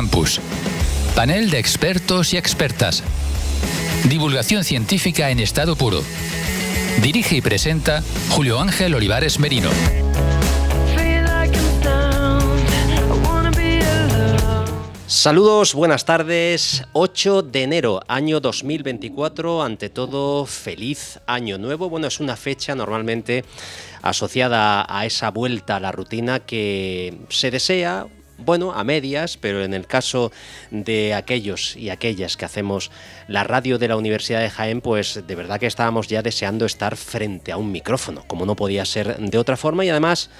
Campus. Panel de expertos y expertas. Divulgación científica en estado puro. Dirige y presenta Julio Ángel Olivares Merino. Saludos, buenas tardes. 8 de enero, año 2024. Ante todo, feliz año nuevo. Bueno, es una fecha normalmente asociada a esa vuelta a la rutina que se desea bueno, a medias, pero en el caso de aquellos y aquellas que hacemos la radio de la Universidad de Jaén, pues de verdad que estábamos ya deseando estar frente a un micrófono, como no podía ser de otra forma y además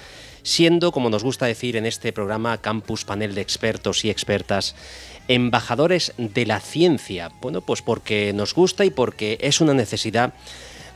siendo, como nos gusta decir en este programa Campus Panel de Expertos y Expertas, embajadores de la ciencia. Bueno, pues porque nos gusta y porque es una necesidad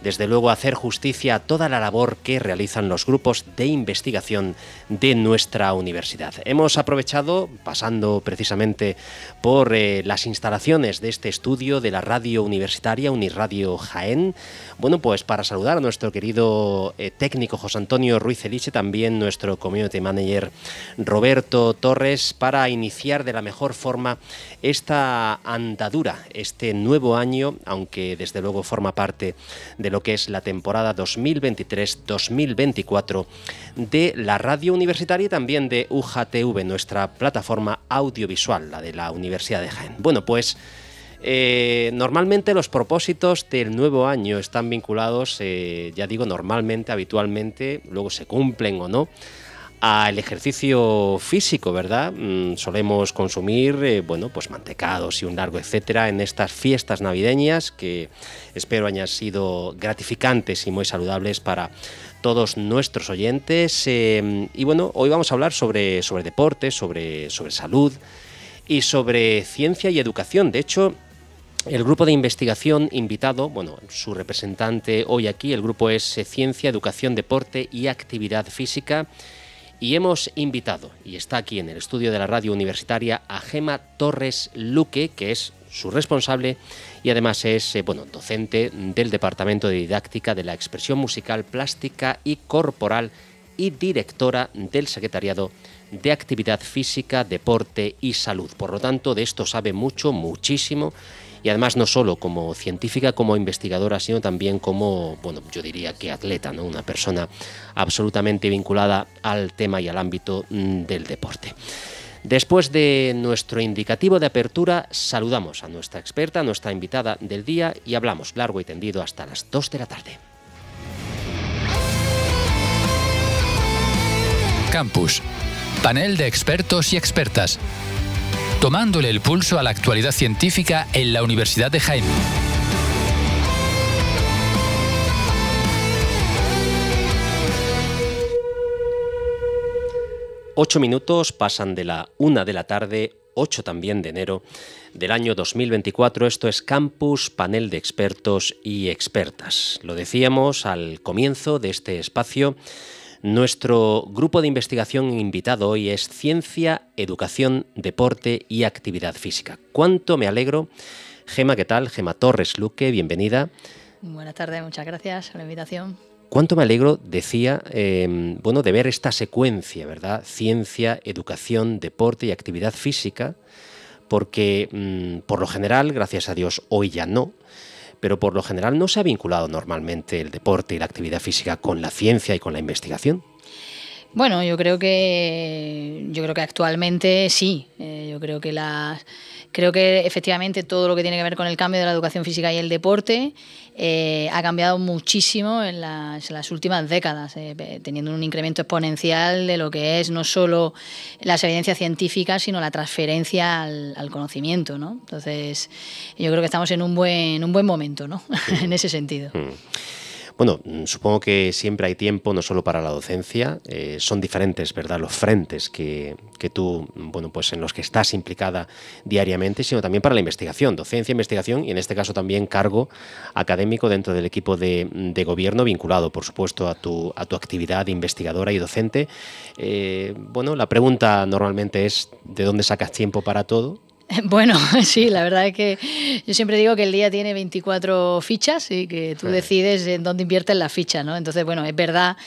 desde luego hacer justicia a toda la labor que realizan los grupos de investigación de nuestra universidad. Hemos aprovechado, pasando precisamente por eh, las instalaciones de este estudio de la radio universitaria Unirradio Jaén, bueno, pues para saludar a nuestro querido eh, técnico José Antonio Ruiz Eliche, también nuestro community manager Roberto Torres, para iniciar de la mejor forma esta andadura, este nuevo año, aunque desde luego forma parte de de lo que es la temporada 2023-2024 de la radio universitaria y también de UJTV, nuestra plataforma audiovisual, la de la Universidad de Jaén. Bueno, pues... Eh, normalmente los propósitos del nuevo año están vinculados, eh, ya digo, normalmente, habitualmente, luego se cumplen o no, al ejercicio físico, ¿verdad? Mm, solemos consumir, eh, bueno, pues mantecados y un largo etcétera en estas fiestas navideñas que espero hayan sido gratificantes y muy saludables para todos nuestros oyentes. Em, y bueno, hoy vamos a hablar sobre, sobre deporte, sobre, sobre salud y sobre ciencia y educación. De hecho, el grupo de investigación invitado, bueno, su representante hoy aquí, el grupo es Ciencia, Educación, Deporte y Actividad Física. Y hemos invitado, y está aquí en el estudio de la radio universitaria, a Gema Torres Luque, que es su responsable y además es eh, bueno, docente del Departamento de Didáctica de la Expresión Musical, Plástica y Corporal y directora del Secretariado de Actividad Física, Deporte y Salud. Por lo tanto, de esto sabe mucho, muchísimo y además no solo como científica, como investigadora, sino también como, bueno, yo diría que atleta, ¿no? Una persona absolutamente vinculada al tema y al ámbito mm, del deporte. Después de nuestro indicativo de apertura, saludamos a nuestra experta, nuestra invitada del día y hablamos largo y tendido hasta las 2 de la tarde. Campus, panel de expertos y expertas tomándole el pulso a la actualidad científica en la Universidad de Jaime. Ocho minutos pasan de la una de la tarde, 8 también de enero del año 2024. Esto es Campus, panel de expertos y expertas. Lo decíamos al comienzo de este espacio. Nuestro grupo de investigación invitado hoy es Ciencia, Educación, Deporte y Actividad Física. ¿Cuánto me alegro? Gema, ¿qué tal? Gema Torres Luque, bienvenida. Buenas tardes, muchas gracias por la invitación. ¿Cuánto me alegro, decía, eh, bueno, de ver esta secuencia, ¿verdad? Ciencia, educación, deporte y actividad física, porque mm, por lo general, gracias a Dios, hoy ya no, pero por lo general no se ha vinculado normalmente el deporte y la actividad física con la ciencia y con la investigación. Bueno, yo creo que yo creo que actualmente sí. Eh, yo creo que las Creo que efectivamente todo lo que tiene que ver con el cambio de la educación física y el deporte eh, ha cambiado muchísimo en las, últimas décadas, eh, teniendo un incremento exponencial de lo que es no solo las evidencias científicas, sino la transferencia al, conocimiento. ¿no? Entonces, yo creo que estamos en un buen, un buen momento ¿no? en ese sentido. Mm. Bueno, mm, supongo que siempre hay tiempo, no solo para la docencia, eh, son diferentes, ¿verdad? Los frentes que, tú, bueno, pues en los que estás implicada diariamente, sino también para la investigación, docencia, investigación y en este caso también cargo académico dentro del equipo de, gobierno vinculado, por supuesto, a tu, a tu actividad investigadora y docente. Eh, bueno, la pregunta normalmente es, ¿de dónde sacas tiempo para todo? Bueno, sí, la verdad es que yo siempre digo que el día tiene 24 fichas y que tú decides en dónde inviertes la ficha, ¿no? Entonces, bueno, es verdad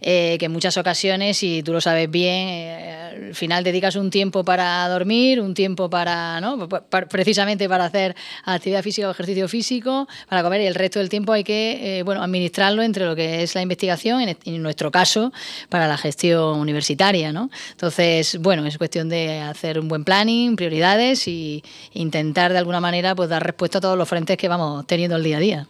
eh, que en muchas ocasiones, y tú lo sabes bien, eh, al final dedicas un tiempo para dormir, un tiempo para, ¿no? precisamente para hacer actividad física o ejercicio físico, para comer y el resto del tiempo hay que, eh, bueno, administrarlo entre lo que es la investigación, en, en, nuestro caso, para la gestión universitaria, ¿no? Entonces, bueno, es cuestión de hacer un buen planning, prioridades y intentar de alguna manera pues dar respuesta a todos los frentes que vamos teniendo el día a día.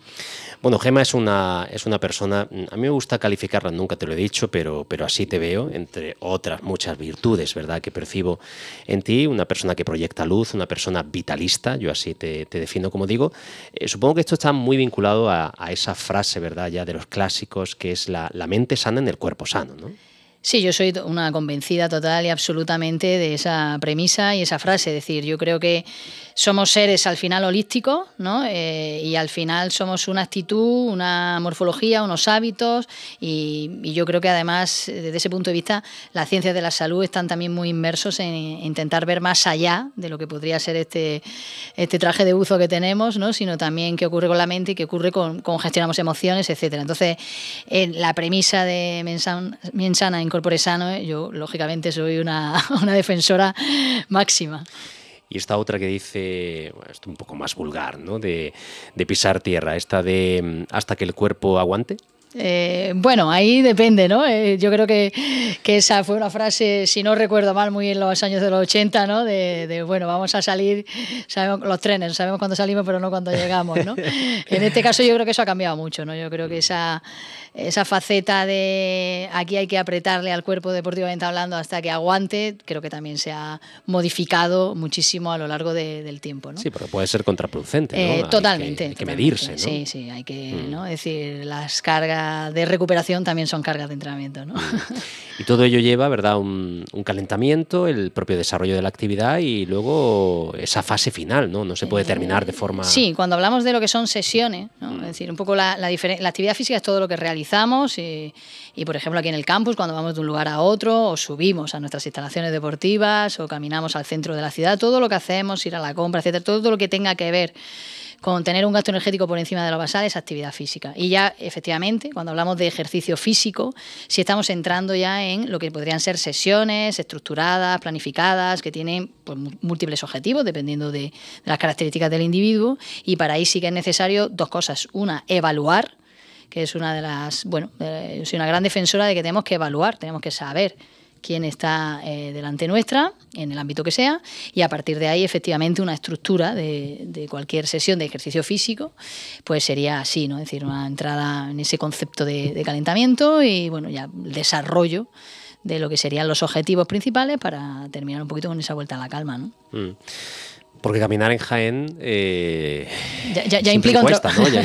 Bueno, Gema es una, persona, a mí me gusta calificarla, nunca te lo he dicho, pero, pero así te veo, entre otras muchas virtudes, ¿verdad?, que percibo en ti, una persona que proyecta luz, una persona vitalista, yo así te, defino como digo. Eh, supongo que esto está muy vinculado a, esa frase, ¿verdad?, ya de los clásicos, que es la, la mente sana en el cuerpo sano, ¿no? Sí, yo soy una convencida total y absolutamente de esa premisa y esa frase. Es decir, yo creo que somos seres al final holísticos, ¿no? Eh, y al final somos una actitud, una morfología, unos hábitos. Y, yo creo que además, desde ese punto de vista, las ciencias de la salud están también muy inmersos en intentar ver más allá de lo que podría ser este, este traje de buzo que tenemos, ¿no? Sino también qué ocurre con la mente y qué ocurre con cómo gestionamos emociones, etcétera. Entonces, la premisa de Mensana en incorpore sano, ¿eh? yo lógicamente soy una, defensora máxima. Y esta otra que dice, esto un poco más vulgar, ¿no? de pisar tierra, esta de mm, hasta que el cuerpo aguante. Eh, bueno, ahí depende, ¿no? Eh, yo creo que, que, esa fue una frase, si no recuerdo mal, muy en los años de los 80, ¿no? De, bueno, vamos a salir, sabemos los trenes, sabemos cuándo salimos, pero no cuándo llegamos, ¿no? En este caso yo creo que eso ha cambiado mucho, ¿no? Yo creo que esa, esa faceta de aquí hay que apretarle al cuerpo deportivamente hablando hasta que aguante, creo que también se ha modificado muchísimo a lo largo del tiempo, ¿no? Sí, pero puede ser contraproducente, ¿no? Eh, totalmente. Hay que, medirse, ¿no? Sí, sí, hay que, mm. ¿no? decir, las cargas de recuperación también son cargas de entrenamiento. ¿no? Y todo ello lleva, ¿verdad? Un, calentamiento, el propio desarrollo de la actividad y luego esa fase final, ¿no? No se puede eh, terminar de forma... Sí, cuando hablamos de lo que son sesiones, mm. es decir, un poco la, la, actividad física es todo lo que realizamos y, y, por ejemplo, aquí en el campus, cuando vamos de un lugar a otro o subimos a nuestras instalaciones deportivas o caminamos al centro de la ciudad, todo lo que hacemos, ir a la compra, etcétera, todo lo que tenga que ver con tener un gasto energético por encima de lo basal es actividad física. Y ya, efectivamente, cuando hablamos de ejercicio físico, si estamos entrando ya en lo que podrían ser sesiones estructuradas, planificadas, que tienen pues, múltiples objetivos, dependiendo de, de las características del individuo. Y para ahí sí que es necesario dos cosas. Una, evaluar que es una de las, bueno, eh, soy una gran defensora de que tenemos que evaluar, tenemos que saber quién está eh, delante nuestra, en el ámbito que sea, y a partir de ahí, efectivamente, una estructura de, cualquier sesión de ejercicio físico, pues sería así, ¿no? Es decir, una entrada en ese concepto de, calentamiento y, bueno, ya el desarrollo de lo que serían los objetivos principales para terminar un poquito con esa vuelta a la calma, ¿no? Mm. Porque caminar en Jaén. Eh, ya, implica ¿no?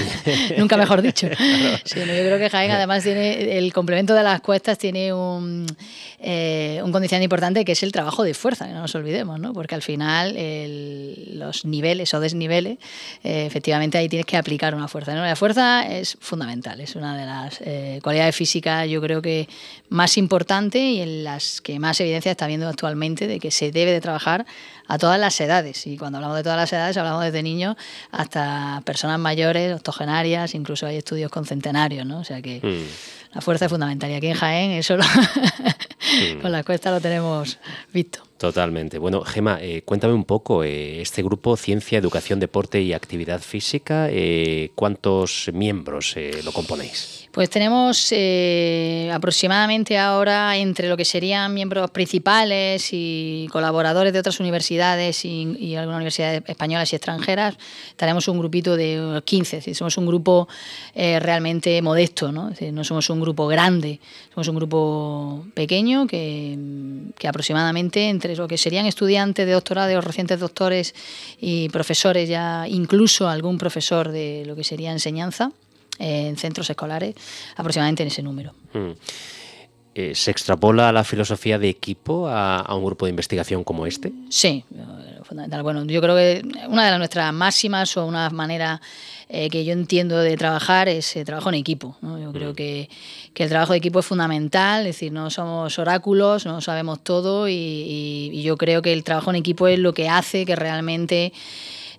Nunca mejor dicho. sí, yo creo que Jaén, además, tiene el complemento de las cuestas, tiene un, eh, un condicionante importante que es el trabajo de fuerza, que no nos olvidemos, ¿no? Porque al final los niveles o desniveles, eh, efectivamente ahí tienes que aplicar una fuerza. La fuerza es fundamental, es una de las cualidades físicas, yo creo que más importante y en las que más evidencia está viendo actualmente de que se debe de trabajar a todas las edades. Y cuando hablamos de todas las edades, hablamos desde niños hasta personas mayores, octogenarias, incluso hay estudios con centenarios, ¿no? O sea que mm. la fuerza es fundamental. Y aquí en Jaén, eso mm. con la cuesta lo tenemos visto. Totalmente. Bueno, Gema, eh, cuéntame un poco, eh, este grupo Ciencia, Educación, Deporte y Actividad Física, eh, ¿cuántos miembros lo componéis? Pues tenemos eh, aproximadamente ahora entre lo que serían miembros principales y colaboradores de otras universidades y, algunas universidades españolas y extranjeras, tenemos un grupito de 15, es somos un grupo eh, realmente modesto, ¿no? no somos un grupo grande, somos un grupo pequeño que, que aproximadamente entre lo que serían estudiantes de doctorado, recientes doctores y profesores ya, incluso algún profesor de lo que sería enseñanza, en centros escolares, aproximadamente en ese número. Mm. Eh, ¿Se extrapola la filosofía de equipo a, un grupo de investigación como este? Sí, eh, fundamental. Bueno, yo creo que una de nuestras máximas o una manera eh, que yo entiendo de trabajar es el trabajo en equipo. Yo creo mm. que, el trabajo de equipo es fundamental, es decir, no somos oráculos, no sabemos todo y yo creo que el trabajo en equipo es lo que hace que realmente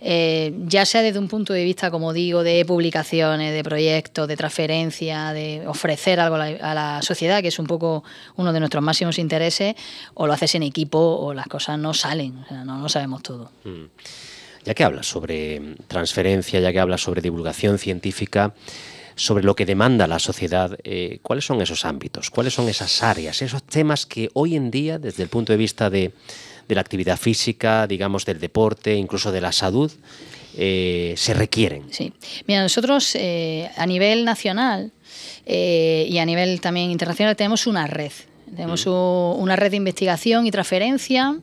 eh, ya sea desde un punto de vista, como digo, de publicaciones, de proyectos, de transferencia, de ofrecer algo a la, sociedad, que es un poco uno de nuestros máximos intereses, o lo haces en equipo o las cosas no salen, no sabemos todo. Mm. Ya que hablas sobre transferencia, ya que hablas sobre divulgación científica, sobre lo que demanda la sociedad, eh, ¿cuáles son esos ámbitos? ¿Cuáles son esas áreas, esos temas que hoy en día, desde el punto de vista de de la actividad física, digamos, del deporte, incluso de la salud, eh, se requieren. Sí. Mira, nosotros eh, a nivel nacional eh, y a nivel también internacional tenemos una red tenemos una red de investigación y transferencia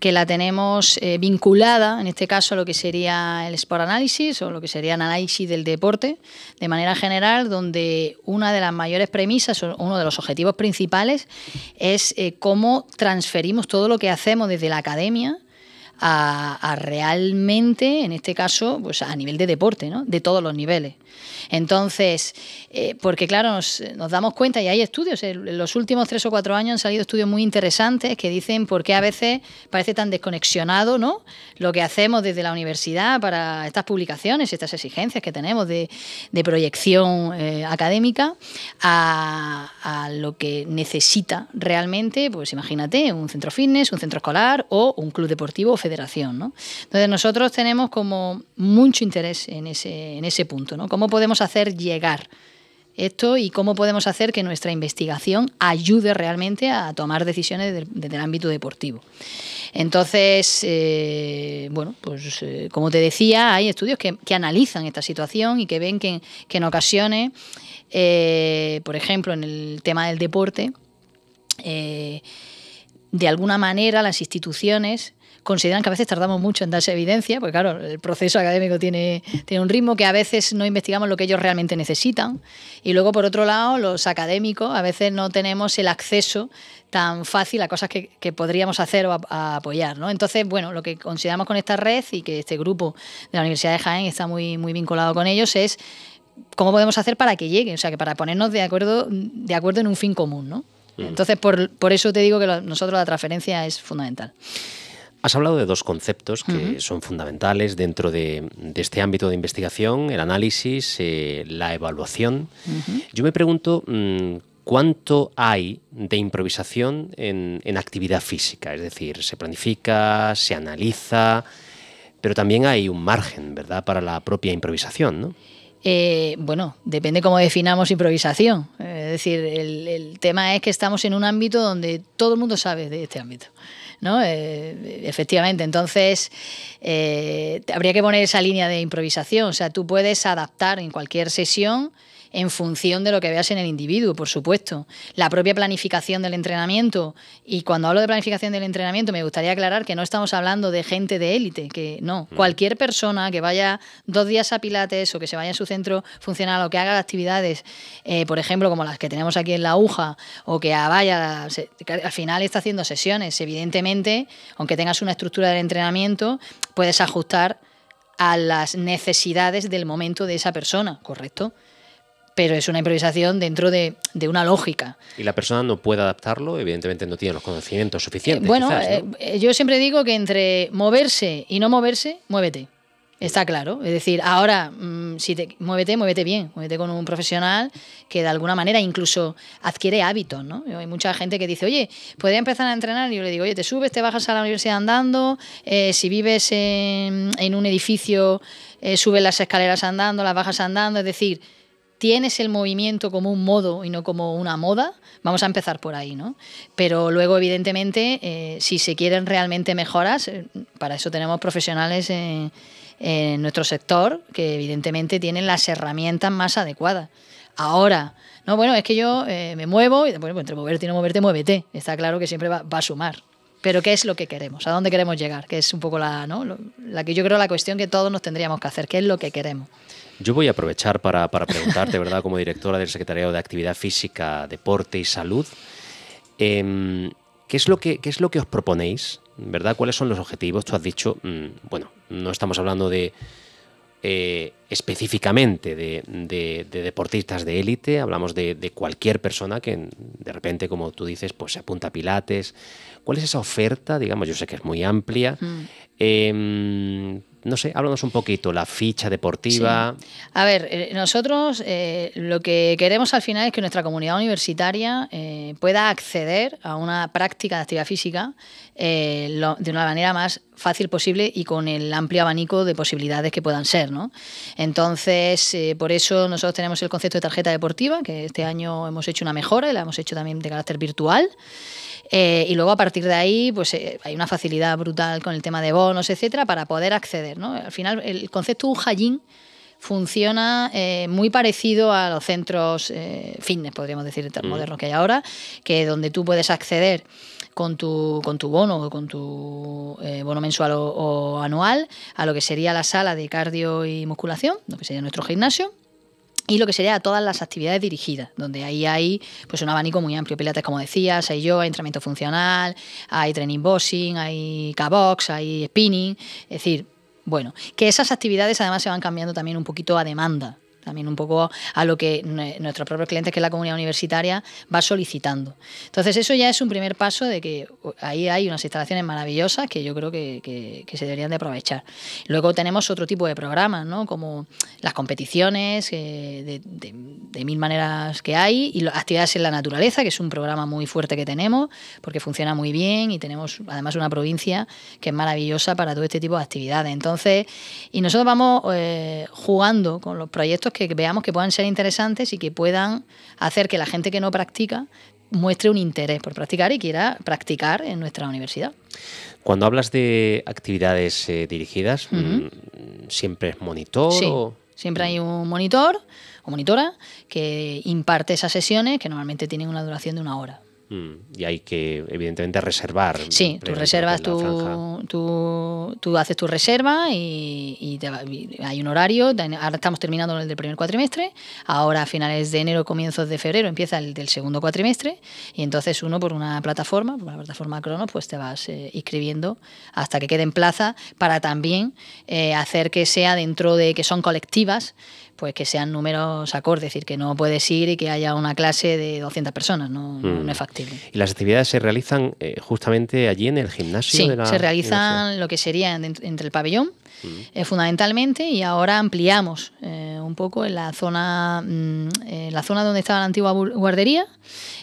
que la tenemos eh, vinculada, en este caso, a lo que sería el Sport Analysis o lo que sería el análisis del deporte, de manera general, donde una de las mayores premisas o uno de los objetivos principales es eh, cómo transferimos todo lo que hacemos desde la academia. A, realmente, en este caso, pues a nivel de deporte, de todos los niveles. Entonces, eh, porque claro, nos, damos cuenta y hay estudios, en los últimos tres o cuatro años han salido estudios muy interesantes que dicen por qué a veces parece tan desconexionado ¿no? lo que hacemos desde la universidad para estas publicaciones, estas exigencias que tenemos de, proyección eh, académica a, lo que necesita realmente, pues imagínate, un centro fitness, un centro escolar o un club deportivo o federación. ¿no? Entonces nosotros tenemos como mucho interés en ese, en ese punto, ¿no? podemos hacer llegar esto y cómo podemos hacer que nuestra investigación ayude realmente a tomar decisiones desde, el ámbito deportivo. Entonces, eh, bueno, pues eh, como te decía, hay estudios que, analizan esta situación y que ven que, en ocasiones, eh, por ejemplo, en el tema del deporte, de alguna manera las instituciones consideran que a veces tardamos mucho en darse evidencia, porque claro, el proceso académico tiene, tiene un ritmo que a veces no investigamos lo que ellos realmente necesitan. Y luego, por otro lado, los académicos a veces no tenemos el acceso tan fácil a cosas que, podríamos hacer o apoyar. Entonces, bueno, lo que consideramos con esta red y que este grupo de la Universidad de Jaén está muy, muy vinculado con ellos es cómo podemos hacer para que lleguen, o sea, que para ponernos de acuerdo, de acuerdo en un fin común. ¿no? Mm. Entonces, por, eso te digo que nosotros la transferencia es fundamental. Has hablado de dos conceptos que son fundamentales dentro de, este ámbito de investigación, el análisis, eh, la evaluación. Yo me pregunto mm, cuánto hay de improvisación en, actividad física, es decir, se planifica, se analiza, pero también hay un margen, ¿verdad?, para la propia improvisación, eh, bueno, depende cómo definamos improvisación. Es decir, el, tema es que estamos en un ámbito donde todo el mundo sabe de este ámbito. ¿no? Eh, efectivamente, entonces eh, habría que poner esa línea de improvisación, o sea, tú puedes adaptar en cualquier sesión en función de lo que veas en el individuo, por supuesto. La propia planificación del entrenamiento, y cuando hablo de planificación del entrenamiento me gustaría aclarar que no estamos hablando de gente de élite, que no, mm. cualquier persona que vaya dos días a Pilates o que se vaya a su centro funcional o que haga actividades, eh, por ejemplo, como las que tenemos aquí en la UJA, o que vaya, al final está haciendo sesiones, evidentemente, aunque tengas una estructura del entrenamiento, puedes ajustar a las necesidades del momento de esa persona, ¿correcto? pero es una improvisación dentro de, una lógica. Y la persona no puede adaptarlo, evidentemente no tiene los conocimientos suficientes. Eh, bueno, eh, eh, yo siempre digo que entre moverse y no moverse, muévete. Está claro. Es decir, ahora, mm, si te, muévete, muévete bien, muévete con un profesional que de alguna manera incluso adquiere hábitos, ¿no? Hay mucha gente que dice, oye, podría empezar a entrenar. Y yo le digo, oye, te subes, te bajas a la universidad andando, si vives en, en un edificio, subes las escaleras andando, las bajas andando. Es decir, tienes el movimiento como un modo y no como una moda, vamos a empezar por ahí, ¿no? Pero luego, evidentemente, eh, si se quieren realmente mejoras, eh, para eso tenemos profesionales en, nuestro sector que evidentemente tienen las herramientas más adecuadas. Ahora, no, bueno, es que yo eh, me muevo y bueno, pues entre moverte y no moverte, muévete. Está claro que siempre va, va, a sumar. Pero ¿qué es lo que queremos? ¿A dónde queremos llegar? Que es un poco la, ¿no? la que yo creo la cuestión que todos nos tendríamos que hacer. ¿Qué es lo que queremos? Yo voy a aprovechar para, para preguntarte, ¿verdad? Como directora del Secretariado de Actividad Física, Deporte y Salud, em, ¿qué, es lo que, ¿qué es lo que os proponéis? ¿Verdad? ¿Cuáles son los objetivos? Tú has dicho, mm, bueno, no estamos hablando de eh, específicamente de, de, deportistas de élite, hablamos de, de, cualquier persona que de repente, como tú dices, pues se apunta a Pilates. ¿Cuál es esa oferta? Digamos, yo sé que es muy amplia, mm. em, no sé, háblanos un poquito, la ficha deportiva. A ver, eh, nosotros eh, lo que queremos al final es que nuestra comunidad universitaria eh, pueda acceder a una práctica de actividad física de una manera más fácil posible y con el amplio abanico de posibilidades que puedan ser. Entonces, por eso nosotros tenemos el concepto de tarjeta deportiva, que este año hemos hecho una mejora y la hemos hecho también de carácter virtual. Eh, y luego a partir de ahí, pues eh, hay una facilidad brutal con el tema de bonos, etcétera, para poder acceder. ¿no? Al final, el concepto Ujallín funciona eh, muy parecido a los centros fitness, podríamos decir, tan mm. modernos que hay ahora, que donde tú puedes acceder con tu, con tu bono o con tu bono mensual o, anual a lo que sería la sala de cardio y musculación, lo que sería nuestro gimnasio y lo que sería todas las actividades dirigidas, donde ahí hay pues un abanico muy amplio, pilates como decías, hay yoga, entrenamiento funcional, hay training boxing, hay K-box, hay spinning, es decir, bueno, que esas actividades además se van cambiando también un poquito a demanda también un poco a lo que nuestros propios clientes, que es la comunidad universitaria, va solicitando. Entonces eso ya es un primer paso de que ahí hay unas instalaciones maravillosas que yo creo que, se deberían de aprovechar. Luego tenemos otro tipo de programas, ¿no? como las competiciones eh, de, mil maneras que hay y las actividades en la naturaleza, que es un programa muy fuerte que tenemos porque funciona muy bien y tenemos además una provincia que es maravillosa para todo este tipo de actividades. Entonces, y nosotros vamos eh, jugando con los proyectos que que veamos que puedan ser interesantes y que puedan hacer que la gente que no practica muestre un interés por practicar y quiera practicar en nuestra universidad. Cuando hablas de actividades eh, dirigidas, mm, ¿siempre es monitor? Siempre hay un monitor o monitora que imparte esas sesiones que normalmente tienen una duración de una hora. Mm, y hay que, evidentemente, reservar. Sí, tú reservas, tu, tú, haces tu reserva y, hay un horario. Ahora estamos terminando el del primer cuatrimestre. Ahora, a finales de enero, comienzos de febrero, empieza el del segundo cuatrimestre. Y entonces, uno por una plataforma, por la plataforma Cronos, pues te vas eh, inscribiendo hasta que quede en plaza para también eh, hacer que sea dentro de que son colectivas pues que sean números acordes, es decir, que no puedes ir y que haya una clase de 200 personas, no, es mm. factible. ¿Y las actividades se realizan eh, justamente allí en el gimnasio? Sí, se realizan lo que sería entre el pabellón eh, fundamentalmente, y ahora ampliamos eh, un poco en la zona, mm, eh, la zona donde estaba la antigua guardería.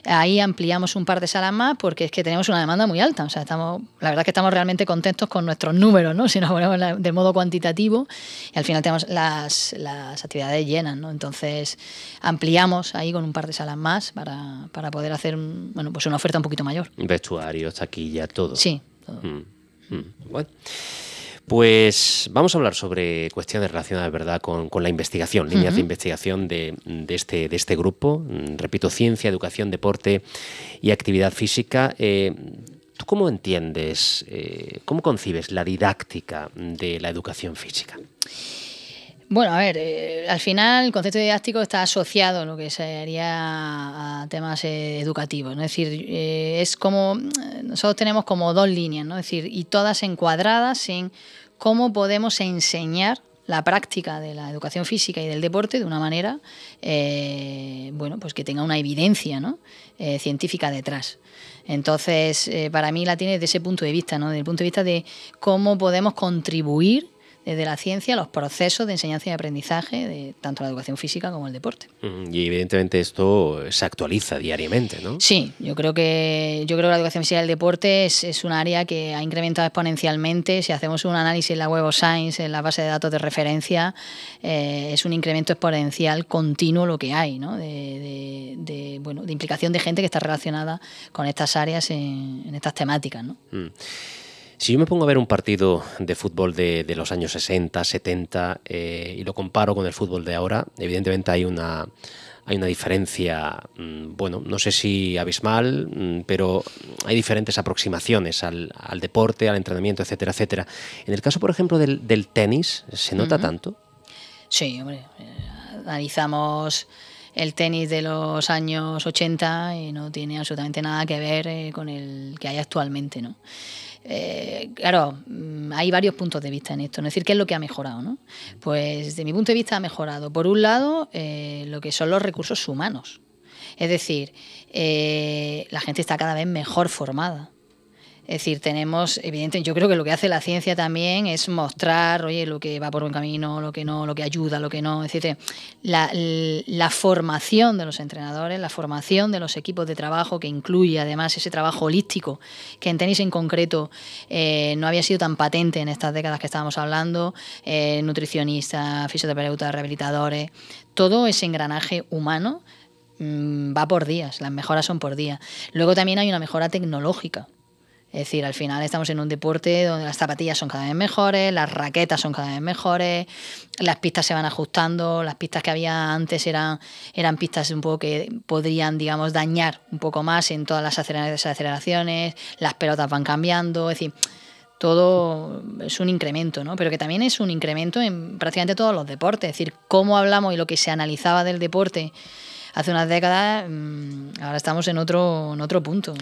Ahí ampliamos un par de salas más porque es que tenemos una demanda muy alta. O sea, estamos, la verdad que estamos realmente contentos con nuestros números, ¿no? Si nos ponemos de modo cuantitativo, y al final tenemos las, las actividades llenas, ¿no? Entonces ampliamos ahí con un par de salas más para, poder hacer bueno, pues una oferta un poquito mayor. Vestuarios, taquilla, todo. Sí. Mm, mm, pues vamos a hablar sobre cuestiones relacionadas, ¿verdad?, con, la investigación, líneas de investigación de, de, este, este grupo. Mm, repito, ciencia, educación, deporte y actividad física. Eh, ¿Tú cómo entiendes, eh, cómo concibes la didáctica de la educación física? Bueno, a ver, eh, al final el concepto didáctico está asociado a lo que sería a temas eh, educativos, Es decir, eh, es como, nosotros tenemos como dos líneas, ¿no? decir, y todas encuadradas en cómo podemos enseñar la práctica de la educación física y del deporte de una manera, bueno, pues que tenga una evidencia ¿no? científica detrás. Entonces, para mí la tiene desde ese punto de vista, ¿no? Desde el punto de vista de cómo podemos contribuir eh, de la ciencia los procesos de enseñanza y aprendizaje de tanto la educación física como el deporte. Mm, y evidentemente esto se actualiza diariamente, ¿no? Sí, yo creo que, yo creo que la educación física y el deporte es, un área que ha incrementado exponencialmente. Si hacemos un análisis en la Web of Science, en la base de datos de referencia, eh, es un incremento exponencial continuo lo que hay, ¿no? De, bueno, de implicación de gente que está relacionada con estas áreas, en, estas temáticas, ¿no? Mm. Si yo me pongo a ver un partido de fútbol de, los años 60, 70 eh, y lo comparo con el fútbol de ahora, evidentemente hay una, hay una diferencia, mm, bueno, no sé si abismal, mm, pero hay diferentes aproximaciones al, deporte, al entrenamiento, etcétera, etcétera. En el caso, por ejemplo, del, tenis, ¿se nota tanto? Sí, hombre, analizamos el tenis de los años 80 y no tiene absolutamente nada que ver eh, con el que hay actualmente, ¿no? Eh, claro, mm, hay varios puntos de vista en esto, ¿no? es decir, qué es lo que ha mejorado. ¿no? Pues desde mi punto de vista ha mejorado, por un lado, eh, lo que son los recursos humanos. Es decir, eh, la gente está cada vez mejor formada. Es decir, tenemos, evidentemente, yo creo que lo que hace la ciencia también es mostrar, oye, lo que va por buen camino, lo que no, lo que ayuda, lo que no, etc. La, formación de los entrenadores, la formación de los equipos de trabajo, que incluye además ese trabajo holístico, que en tenis en concreto eh, no había sido tan patente en estas décadas que estábamos hablando, eh, nutricionistas, fisioterapeutas, rehabilitadores, todo ese engranaje humano mm, va por días, las mejoras son por días. Luego también hay una mejora tecnológica es decir, al final estamos en un deporte donde las zapatillas son cada vez mejores, las raquetas son cada vez mejores, las pistas se van ajustando, las pistas que había antes eran, eran pistas un poco que podrían, digamos, dañar un poco más en todas las aceleraciones, las pelotas van cambiando, es decir, todo es un incremento, ¿no? Pero que también es un incremento en prácticamente todos los deportes, es decir, cómo hablamos y lo que se analizaba del deporte hace unas décadas, mm, ahora estamos en otro, en otro punto.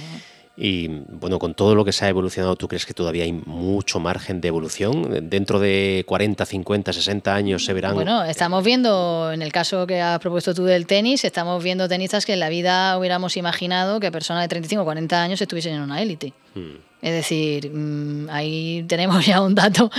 Y bueno, con todo lo que se ha evolucionado, ¿tú crees que todavía hay mucho margen de evolución? Dentro de 40, 50, 60 años se verán. Bueno, estamos viendo, en el caso que has propuesto tú del tenis, estamos viendo tenistas que en la vida hubiéramos imaginado que personas de 35 o 40 años estuviesen en una élite. Hmm. Es decir, mm, ahí tenemos ya un dato,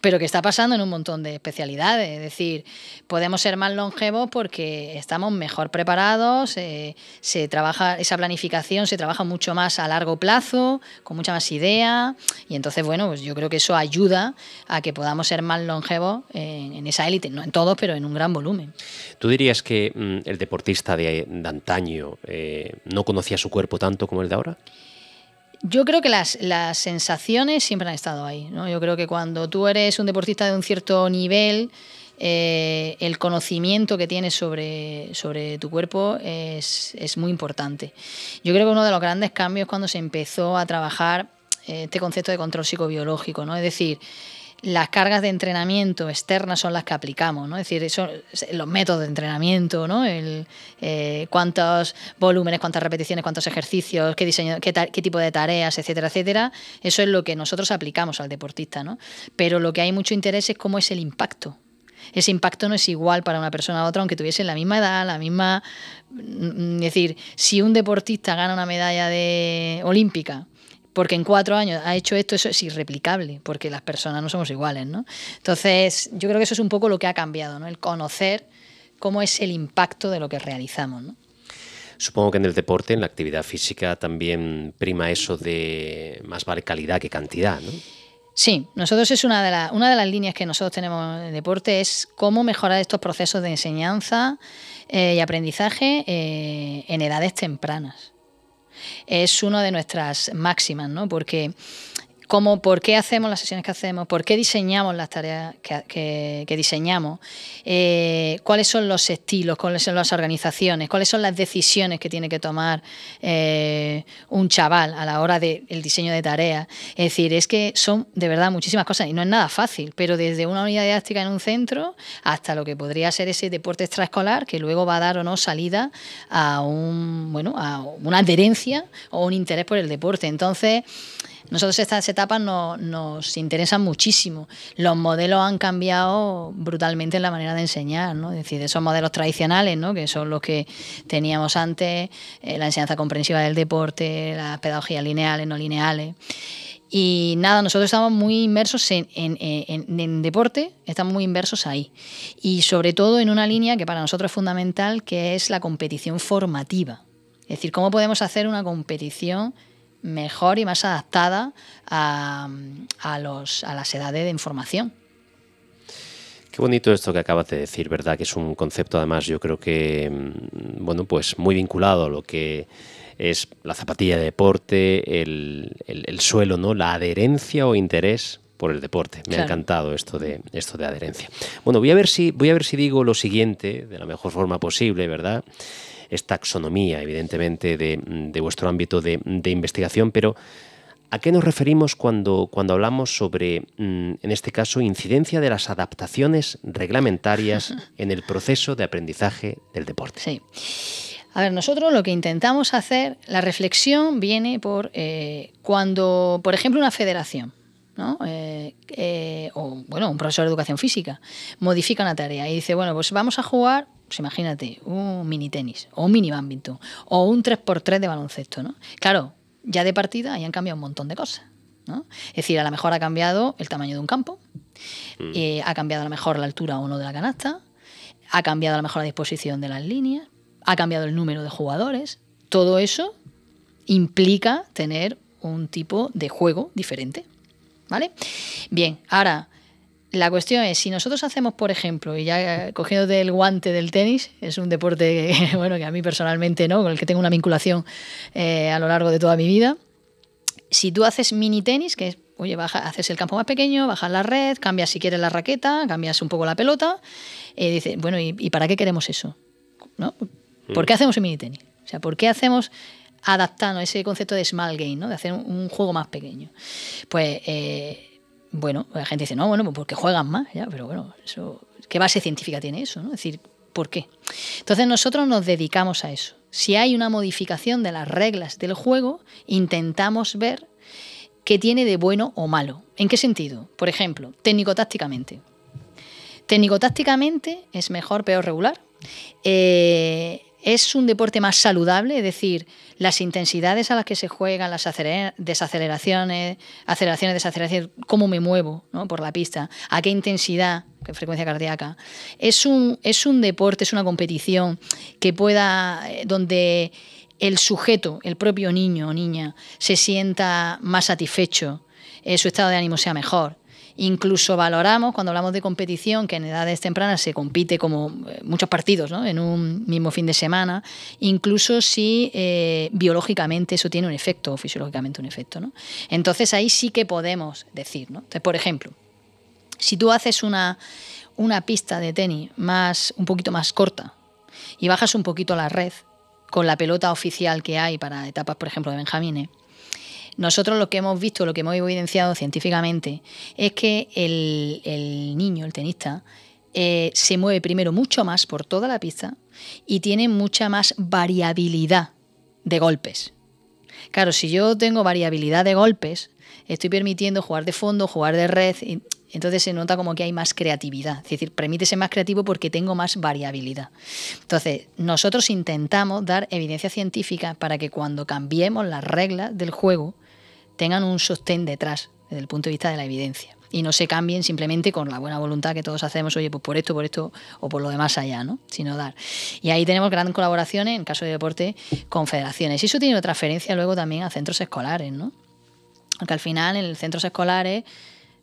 pero que está pasando en un montón de especialidades. Es decir, podemos ser más longevos porque estamos mejor preparados, eh, se trabaja esa planificación, se trabaja mucho más a largo plazo, con mucha más idea, y entonces, bueno, pues yo creo que eso ayuda a que podamos ser más longevos en, esa élite, no en todos, pero en un gran volumen. ¿Tú dirías que mm, el deportista de, antaño eh, no conocía su cuerpo tanto como el de ahora? Yo creo que las, las sensaciones siempre han estado ahí. ¿no? Yo creo que cuando tú eres un deportista de un cierto nivel, eh, el conocimiento que tienes sobre, sobre tu cuerpo es, muy importante. Yo creo que uno de los grandes cambios cuando se empezó a trabajar eh, este concepto de control psicobiológico, ¿no? Es decir, las cargas de entrenamiento externas son las que aplicamos, ¿no? Es decir, eh, los métodos de entrenamiento, ¿no? El, eh, cuántos volúmenes, cuántas repeticiones, cuántos ejercicios, qué diseño, qué, qué, tipo de tareas, etcétera, etcétera. Eso es lo que nosotros aplicamos al deportista, ¿no? Pero lo que hay mucho interés es cómo es el impacto. Ese impacto no es igual para una persona a otra, aunque tuviesen la misma edad, la misma. Mm, mm, es decir, si un deportista gana una medalla de olímpica porque en cuatro años ha hecho esto, eso es irreplicable, porque las personas no somos iguales, ¿no? Entonces, yo creo que eso es un poco lo que ha cambiado, ¿no? El conocer cómo es el impacto de lo que realizamos, Supongo que en el deporte, en la actividad física, también prima eso de más vale calidad que cantidad, ¿no? Sí, nosotros es una de, una de las líneas que nosotros tenemos en el deporte, es cómo mejorar estos procesos de enseñanza eh, y aprendizaje eh, en edades tempranas es una de nuestras máximas, ¿no? porque cómo, por qué hacemos las sesiones que hacemos, por qué diseñamos las tareas que, diseñamos, eh, cuáles son los estilos, cuáles son las organizaciones, cuáles son las decisiones que tiene que tomar eh, un chaval a la hora del diseño de tareas. Es decir, es que son de verdad muchísimas cosas y no es nada fácil, pero desde una unidad didáctica en un centro hasta lo que podría ser ese deporte extraescolar que luego va a dar o no salida a un bueno a una adherencia o un interés por el deporte. Entonces, nosotros estas etapas nos interesan muchísimo. Los modelos han cambiado brutalmente en la manera de enseñar, ¿no? Es decir, esos modelos tradicionales, ¿no? Que son los que teníamos antes, eh, la enseñanza comprensiva del deporte, las pedagogías lineales, no lineales. Y nada, nosotros estamos muy inmersos en, en, deporte, estamos muy inmersos ahí. Y sobre todo en una línea que para nosotros es fundamental, que es la competición formativa. Es decir, cómo podemos hacer una competición mejor y más adaptada a, los, a las edades de información. Qué bonito esto que acabas de decir, ¿verdad? Que es un concepto además yo creo que, mm, bueno, pues muy vinculado a lo que es la zapatilla de deporte, el, el, suelo, ¿no? La adherencia o interés por el deporte. Me ha encantado esto de esto de adherencia. Bueno, voy a ver si voy a ver si digo lo siguiente de la mejor forma posible, ¿verdad? esta taxonomía, evidentemente, de, vuestro ámbito de, investigación, pero ¿a qué nos referimos cuando, cuando hablamos sobre, mm, en este caso, incidencia de las adaptaciones reglamentarias en el proceso de aprendizaje del deporte? Sí. A ver, nosotros lo que intentamos hacer, la reflexión viene por eh, cuando, por ejemplo, una federación eh, eh, o bueno, un profesor de educación física, modifica una tarea y dice, bueno, pues vamos a jugar, pues imagínate, un mini tenis, o un mini badminton, o un 3x3 de baloncesto, ¿no? Claro, ya de partida ahí han cambiado un montón de cosas. Es decir, a lo mejor ha cambiado el tamaño de un campo, mm. eh, ha cambiado a lo mejor la altura o no de la canasta, ha cambiado a lo mejor la disposición de las líneas, ha cambiado el número de jugadores. Todo eso implica tener un tipo de juego diferente. ¿Vale? Bien, ahora, la cuestión es, si nosotros hacemos, por ejemplo, y ya eh, cogiendo del guante del tenis, es un deporte que, bueno, que a mí personalmente no, con el que tengo una vinculación eh, a lo largo de toda mi vida, si tú haces mini tenis, que es, oye, haces el campo más pequeño, bajas la red, cambias si quieres la raqueta, cambias un poco la pelota, y eh, dices, bueno, ¿y, para qué queremos eso? ¿Por qué mm. hacemos un mini tenis? O sea, ¿por qué hacemos adaptando ese concepto de small game, ¿no? de hacer un, juego más pequeño. Pues, eh, bueno, la gente dice, no, bueno, pues porque juegan más, pero bueno, ¿qué base científica tiene eso? Es decir, ¿por qué? Entonces nosotros nos dedicamos a eso. Si hay una modificación de las reglas del juego, intentamos ver qué tiene de bueno o malo. ¿En qué sentido? Por ejemplo, técnico-tácticamente. Técnico-tácticamente es mejor, peor, regular. Eh, ¿Es un deporte más saludable? Es decir, las intensidades a las que se juegan, las desaceleraciones, aceleraciones, desaceleraciones, cómo me muevo por la pista, a qué intensidad, qué frecuencia cardíaca. ¿Es un, es un deporte, es una competición que pueda, eh, donde el sujeto, el propio niño o niña, se sienta más satisfecho, eh, su estado de ánimo sea mejor, Incluso valoramos, cuando hablamos de competición, que en edades tempranas se compite como eh, muchos partidos en un mismo fin de semana, incluso si eh, biológicamente eso tiene un efecto o fisiológicamente un efecto. ¿no? Entonces ahí sí que podemos decir. ¿no? por ejemplo, si tú haces una, una pista de tenis más, un poquito más corta y bajas un poquito la red con la pelota oficial que hay para etapas, por ejemplo, de Benjamín... Nosotros lo que hemos visto, lo que hemos evidenciado científicamente, es que el, niño, el tenista, eh, se mueve primero mucho más por toda la pista y tiene mucha más variabilidad de golpes. Claro, si yo tengo variabilidad de golpes, estoy permitiendo jugar de fondo, jugar de red, entonces se nota como que hay más creatividad. Es decir, permite ser más creativo porque tengo más variabilidad. Entonces, nosotros intentamos dar evidencia científica para que cuando cambiemos las reglas del juego, tengan un sostén detrás desde el punto de vista de la evidencia y no se cambien simplemente con la buena voluntad que todos hacemos, oye, pues por esto, por esto o por lo demás allá, ¿no? Sino dar. Y ahí tenemos grandes colaboraciones, en caso de deporte, con federaciones. Y eso tiene transferencia luego también a centros escolares, ¿no? Porque al final en los centros escolares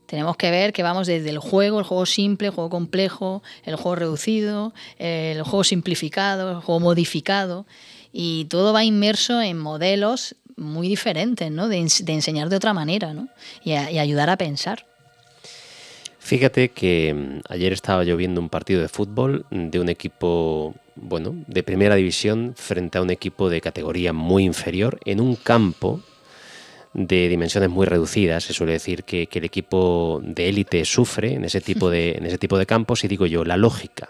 tenemos que ver que vamos desde el juego, el juego simple, el juego complejo, el juego reducido, el juego simplificado, el juego modificado. Y todo va inmerso en modelos muy diferentes, ¿no? De, enseñar de otra manera, ¿no? Y, ayudar a pensar. Fíjate que mm, ayer estaba yo viendo un partido de fútbol de un equipo, bueno, de primera división frente a un equipo de categoría muy inferior en un campo de dimensiones muy reducidas. Se suele decir que, el equipo de élite sufre en ese, tipo de, en ese tipo de campos y digo yo, la lógica.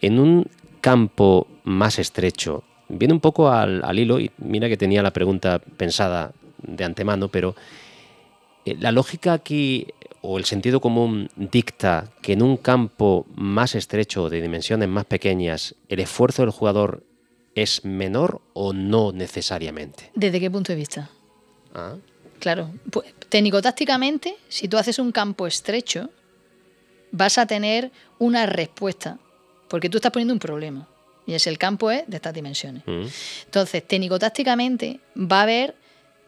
En un campo más estrecho, viene un poco al, hilo, y mira que tenía la pregunta pensada de antemano, pero eh, la lógica aquí o el sentido común dicta que en un campo más estrecho, de dimensiones más pequeñas, el esfuerzo del jugador es menor o no necesariamente. ¿Desde qué punto de vista? Ah. Claro, pues, técnico-tácticamente, si tú haces un campo estrecho, vas a tener una respuesta, porque tú estás poniendo un problema. Y es el campo es eh, de estas dimensiones. Mm. Entonces, técnico-tácticamente va a haber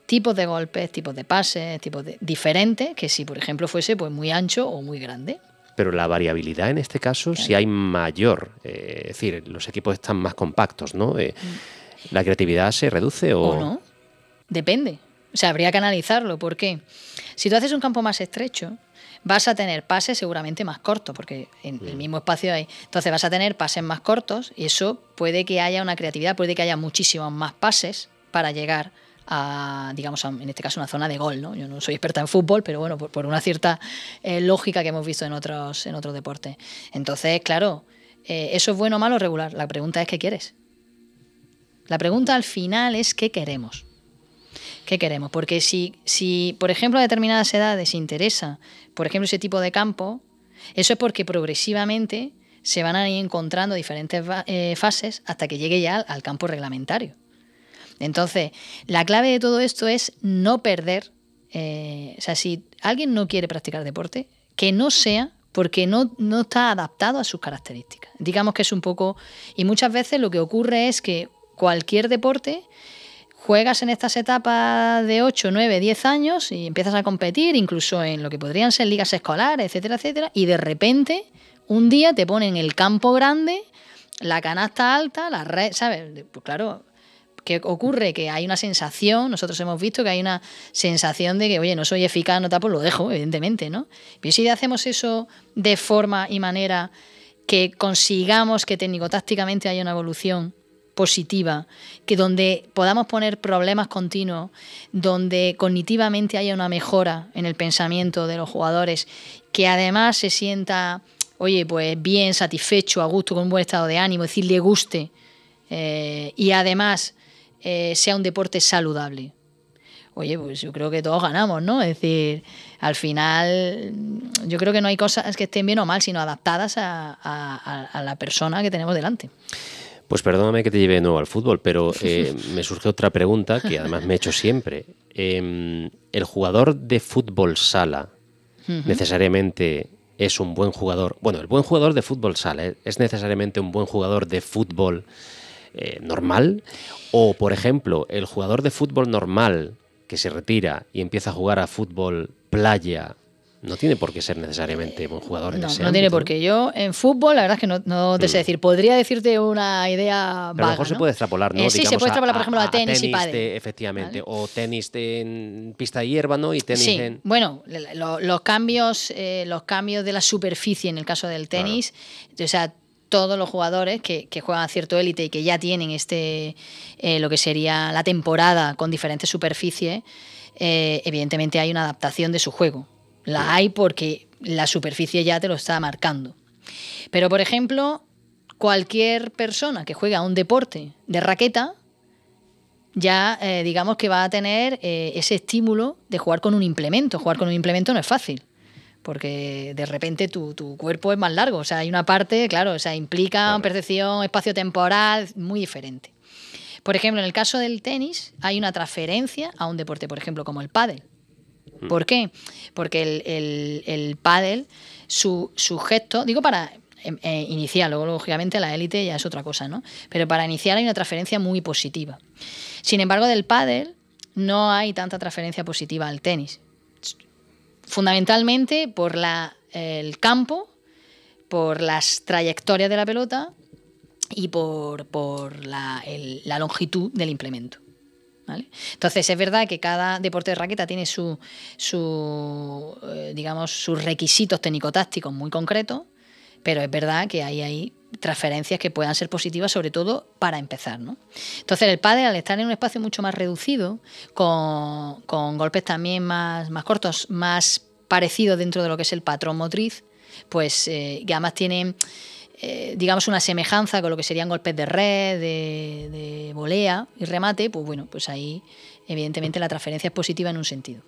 tipos de golpes, tipos de pases, tipos de diferentes, que si por ejemplo fuese pues muy ancho o muy grande. Pero la variabilidad en este caso si hay mayor, eh, es decir, los equipos están más compactos, ¿no? Eh, mm. ¿La creatividad se reduce o... o no? Depende. O sea, habría que analizarlo. ¿Por qué? Si tú haces un campo más estrecho, vas a tener pases seguramente más cortos, porque en el mismo espacio hay. Entonces vas a tener pases más cortos y eso puede que haya una creatividad, puede que haya muchísimos más pases para llegar a, digamos, en este caso, una zona de gol. ¿no? Yo no soy experta en fútbol, pero bueno, por, una cierta eh, lógica que hemos visto en otros, en otros deportes. Entonces, claro, eh, ¿eso es bueno, o malo regular? La pregunta es qué quieres. La pregunta al final es qué queremos. ¿Qué queremos? Porque si, si, por ejemplo, a determinadas edades interesa, por ejemplo, ese tipo de campo, eso es porque progresivamente se van a ir encontrando diferentes eh, fases hasta que llegue ya al, campo reglamentario. Entonces, la clave de todo esto es no perder. Eh, o sea, si alguien no quiere practicar deporte, que no sea porque no, no, está adaptado a sus características. Digamos que es un poco... Y muchas veces lo que ocurre es que cualquier deporte juegas en estas etapas de 8, 9, 10 años y empiezas a competir, incluso en lo que podrían ser ligas escolares, etcétera, etcétera, y de repente un día te ponen el campo grande, la canasta alta, la red, ¿sabes? Pues claro, ¿qué ocurre? Que hay una sensación, nosotros hemos visto que hay una sensación de que, oye, no soy eficaz, no tapo, pues lo dejo, evidentemente, ¿no? Pero si hacemos eso de forma y manera que consigamos que técnico-tácticamente haya una evolución positiva, que donde podamos poner problemas continuos, donde cognitivamente haya una mejora en el pensamiento de los jugadores, que además se sienta, oye, pues bien, satisfecho, a gusto, con un buen estado de ánimo, es decir, le guste eh, y además eh, sea un deporte saludable oye, pues yo creo que todos ganamos, ¿no? Es decir, al final yo creo que no hay cosas que estén bien o mal, sino adaptadas a la persona que tenemos delante. Pues perdóname que te lleve de nuevo al fútbol, pero eh, me surge otra pregunta que además me he hecho siempre. Em, ¿El jugador de fútbol sala necesariamente es un buen jugador? Bueno, el buen jugador de fútbol sala ¿eh? es necesariamente un buen jugador de fútbol eh, normal. O, por ejemplo, el jugador de fútbol normal que se retira y empieza a jugar a fútbol playa no tiene por qué ser necesariamente buen jugador. En no, ese no tiene por qué. Yo en fútbol, la verdad es que no, te sé mm. decir. Podría decirte una idea Pero a lo mejor se puede extrapolar, ¿no? Eh, sí, se puede extrapolar, por ejemplo, a, tenis, y pádel. efectivamente. O tenis en mm, pista de hierba, ¿no? Y tenis sí. Bueno, los cambios, eh, los cambios de la superficie en el caso del tenis, o sea, todos los jugadores que, juegan a cierto élite y que ya tienen este eh, lo que sería la temporada con diferentes superficies, evidentemente hay una adaptación de su juego. La hay porque la superficie ya te lo está marcando. Pero, por ejemplo, cualquier persona que juega un deporte de raqueta, ya eh, digamos que va a tener eh, ese estímulo de jugar con un implemento. Jugar con un implemento no es fácil, porque de repente tu, cuerpo es más largo. O sea, hay una parte, claro, o sea, implica percepción espacio-temporal muy diferente. Por ejemplo, en el caso del tenis hay una transferencia a un deporte, por ejemplo, como el pádel. Mm. ¿Por qué? Porque el, el, pádel, su, su gesto, digo para, em, eh, iniciar luego lógicamente la élite ya es otra cosa, ¿no? Pero para iniciar hay una transferencia muy positiva. Sin embargo, del pádel no hay tanta transferencia positiva al tenis. Fundamentalmente por el campo, por las trayectorias de la pelota y por, la longitud del implemento. Entonces, es verdad que cada deporte de raqueta tiene su, eh, digamos, sus requisitos técnico-tácticos muy concretos, pero es verdad que ahí hay transferencias que puedan ser positivas, sobre todo para empezar. Entonces, el pádel, al estar en un espacio mucho más reducido, con, golpes también más, más cortos, más parecidos dentro de lo que es el patrón motriz, pues eh, que además tienen eh, digamos, una semejanza con lo que serían golpes de red, de, volea y remate, pues bueno, pues ahí evidentemente la transferencia es positiva en un sentido.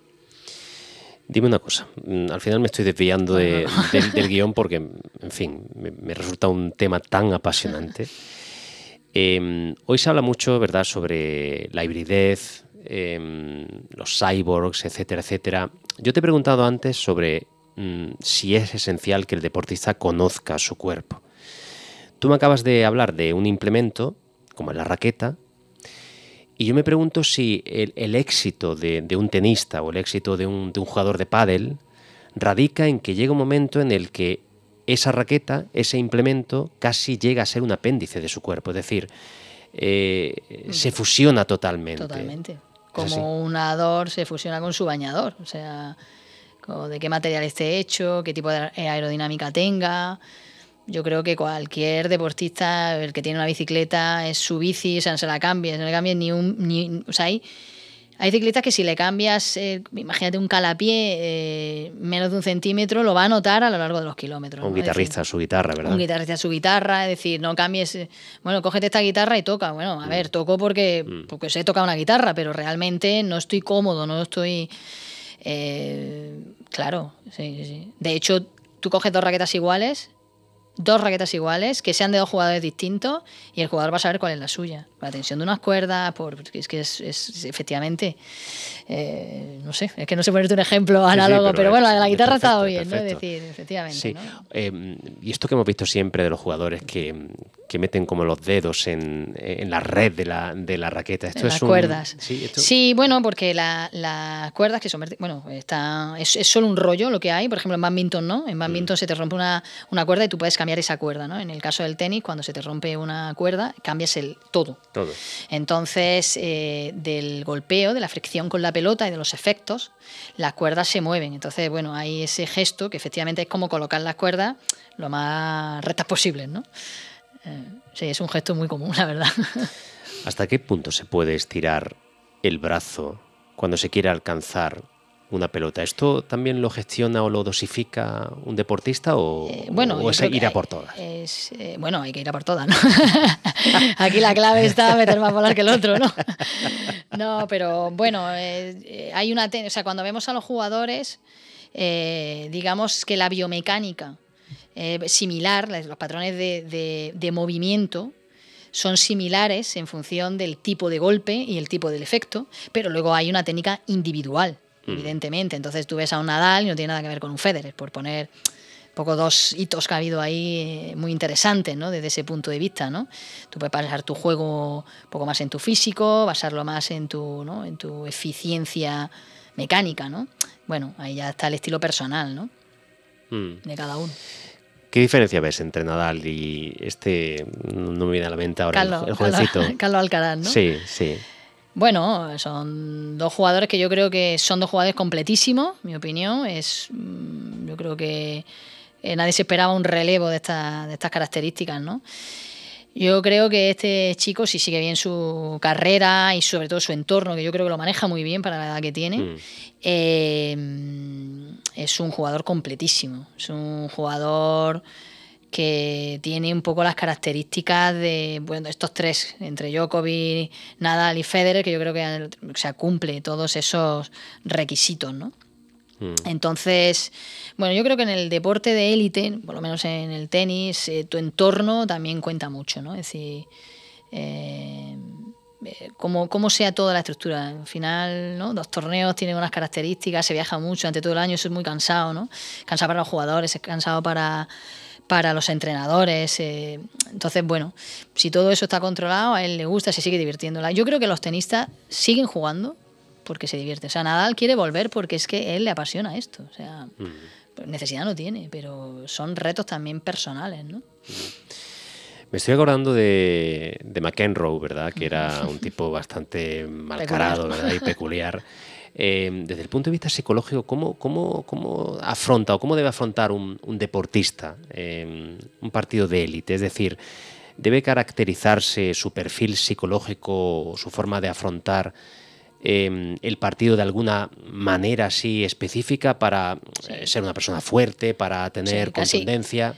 Dime una cosa, mm, al final me estoy desviando del, guión porque, en fin, me, resulta un tema tan apasionante. Em, hoy se habla mucho, ¿verdad?, sobre la hibridez, em, los cyborgs, etcétera, etcétera. Yo te he preguntado antes sobre mm, si es esencial que el deportista conozca su cuerpo. Tú me acabas de hablar de un implemento, como la raqueta, y yo me pregunto si el, éxito de, un tenista o el éxito de un, jugador de pádel radica en que llega un momento en el que esa raqueta, ese implemento, casi llega a ser un apéndice de su cuerpo. Es decir, eh, se mm. fusiona totalmente. Totalmente. Como un nadador se fusiona con su bañador. O sea, de qué material esté hecho, qué tipo de aerodinámica tenga. Yo creo que cualquier deportista, el que tiene una bicicleta, es su bici, o sea, no se la cambies, no le cambies ni un... Ni, o sea, hay, hay ciclistas que si le cambias, eh, imagínate un calapié, eh, menos de un centímetro, lo va a notar a lo largo de los kilómetros. Un guitarrista su guitarra, ¿verdad? Un guitarrista su guitarra, es decir, no cambies, eh, bueno, cógete esta guitarra y toca. Bueno, a mm. ver, toco porque, mm. porque sé tocar una guitarra, pero realmente no estoy cómodo, no estoy... claro, sí, sí. De hecho, tú coges dos raquetas iguales dos raquetas iguales, que sean de dos jugadores distintos, y el jugador va a saber cuál es la suya. la tensión de unas cuerdas, por, es que es, efectivamente, eh, no sé, es que no sé ponerte un ejemplo análogo, pero, bueno, la, de la guitarra está bien, ¿no? Es decir, efectivamente. Sí. Eh, y esto que hemos visto siempre de los jugadores que, que meten como los dedos en, la red de la, raqueta. Esto las es un... cuerdas. ¿Sí, bueno, porque las cuerdas que son bueno, está, es, solo un rollo lo que hay. Por ejemplo, en badminton, ¿no? En badminton mm. se te rompe una, cuerda y tú puedes cambiar esa cuerda, ¿no? En el caso del tenis, cuando se te rompe una cuerda, cambias el todo. Todo. Entonces, eh, del golpeo, de la fricción con la pelota y de los efectos, las cuerdas se mueven. Entonces, bueno, hay ese gesto que efectivamente es como colocar las cuerdas lo más rectas posibles, ¿no? Eh, sí, es un gesto muy común, la verdad. ¿Hasta qué punto se puede estirar el brazo cuando se quiere alcanzar una pelota. ¿Esto también lo gestiona o lo dosifica un deportista o, eh, bueno, ir a por todas? Eh, bueno, hay que ir a por todas, ¿no? Aquí la clave está meter más volar que el otro, ¿no? No, pero bueno, hay una... O sea, cuando vemos a los jugadores, digamos que la biomecánica eh, similar, los patrones de, de, movimiento son similares en función del tipo de golpe y el tipo del efecto, pero luego hay una técnica individual, mm. evidentemente. Entonces tú ves a un Nadal y no tiene nada que ver con un Federer, por poner poco dos hitos que ha habido ahí eh, muy interesantes, ¿no? Desde ese punto de vista, ¿no? Tú puedes basar tu juego un poco más en tu físico, basarlo más en tu, en tu eficiencia mecánica, ¿no? Bueno, ahí ya está el estilo personal, ¿no? Mm. De cada uno. ¿Qué diferencia ves entre Nadal y este, no me viene a la mente ahora, el jovencito? Carlos Alcaraz, ¿no? Sí, sí. Bueno, son dos jugadores que yo creo que son dos jugadores completísimos, mi opinión. Es, mm, yo creo que eh, nadie se esperaba un relevo de, estas características, ¿no? Yo creo que este chico, si sigue bien su carrera y sobre todo su entorno, que yo creo que lo maneja muy bien para la edad que tiene, mm. eh, es un jugador completísimo, es un jugador que tiene un poco las características de bueno, estos tres, entre Djokovic, Nadal y Federer, que yo creo que se cumple todos esos requisitos, ¿no? Mm. Entonces, bueno, yo creo que en el deporte de élite, por lo menos en el tenis, eh, tu entorno también cuenta mucho, ¿no? Es decir, eh, eh, como sea toda la estructura. Al final, ¿no? los torneos tienen unas características, se viaja mucho durante todo el año, eso es muy cansado, ¿no? Cansado para los jugadores, es cansado para, para los entrenadores. Eh, entonces, bueno, si todo eso está controlado, a él le gusta, se sigue divirtiéndola. Yo creo que los tenistas siguen jugando porque se divierte. O sea, Nadal quiere volver porque es que él le apasiona esto. O sea, mm. necesidad no tiene, pero son retos también personales, ¿no? Mm. Me estoy acordando de, McEnroe, ¿verdad? Que era un tipo bastante malcarado, ¿verdad? Y peculiar. Eh, desde el punto de vista psicológico, ¿cómo, cómo, cómo afronta o cómo debe afrontar un, deportista em, un partido de élite? Es decir, ¿debe caracterizarse su perfil psicológico, o su forma de afrontar em, el partido de alguna manera así específica para eh, ser una persona fuerte, para tener contundencia?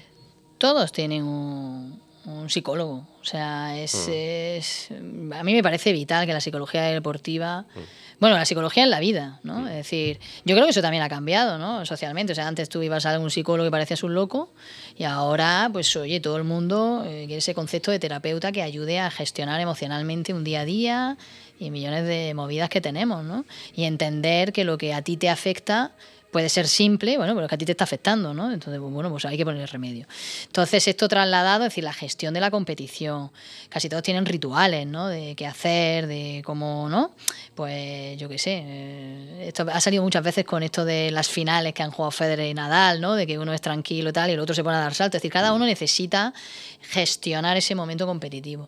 Todos tienen un, un psicólogo. O sea, mm. es, a mí me parece vital que la psicología deportiva, mm. bueno, la psicología en la vida, ¿no? Mm. Es decir, yo creo que eso también ha cambiado, ¿no? Socialmente, o sea, antes tú ibas a algún psicólogo y parecías un loco y ahora, pues, oye, todo el mundo eh, quiere ese concepto de terapeuta que ayude a gestionar emocionalmente un día a día y millones de movidas que tenemos, ¿no? Y entender que lo que a ti te afecta puede ser simple, bueno, pero que a ti te está afectando, ¿no? Entonces, pues, bueno, pues hay que poner remedio. Entonces, esto trasladado, es decir, la gestión de la competición. Casi todos tienen rituales, ¿no? De qué hacer, de cómo, ¿no? Pues yo qué sé. Eh, esto ha salido muchas veces con esto de las finales que han jugado Federer y Nadal, ¿no? De que uno es tranquilo y tal y el otro se pone a dar salto. Es decir, cada uno necesita gestionar ese momento competitivo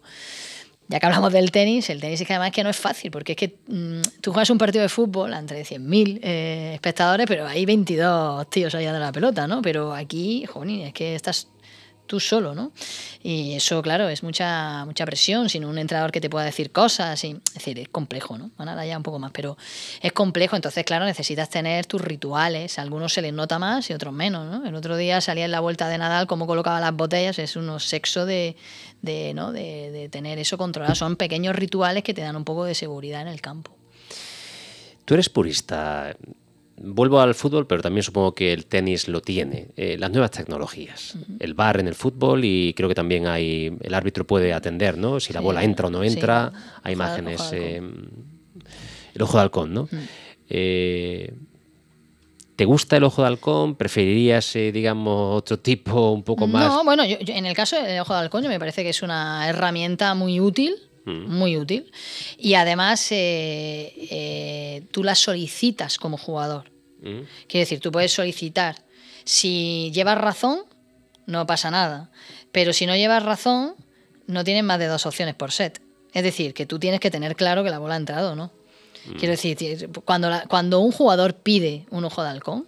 ya que hablamos del tenis, el tenis es que además que no es fácil, porque es que mm, tú juegas un partido de fútbol entre 100.000 eh, espectadores, pero hay 22 tíos allá de la pelota, ¿no? Pero aquí, jolín, es que estás tú solo, ¿no? Y eso, claro, es mucha, mucha presión, sin un entrador que te pueda decir cosas, y, es decir, es complejo, ¿no? Van a ya un poco más, pero es complejo, entonces, claro, necesitas tener tus rituales, algunos se les nota más y otros menos, ¿no? El otro día salía en la vuelta de Nadal cómo colocaba las botellas, es un sexo de, ¿no? de, de tener eso controlado, son pequeños rituales que te dan un poco de seguridad en el campo. Tú eres purista, vuelvo al fútbol, pero también supongo que el tenis lo tiene. Eh, las nuevas tecnologías, el bar en el fútbol y creo que también hay el árbitro puede atender, ¿no? Si la bola entra o no entra, hay imágenes. Eh, el ojo de halcón, ¿no? Mm. Eh, ¿Te gusta el ojo de halcón? ¿Preferirías, digamos, otro tipo un poco más? No, bueno, en el caso del ojo de halcón me parece que es una herramienta muy útil Mm. muy útil. Y además eh, eh, tú la solicitas como jugador. Mm. Quiere decir, tú puedes solicitar. Si llevas razón, no pasa nada. Pero si no llevas razón, no tienes más de dos opciones por set. Es decir, que tú tienes que tener claro que la bola ha entrado, ¿no? Mm. Quiero decir, cuando, cuando un jugador pide un ojo de halcón,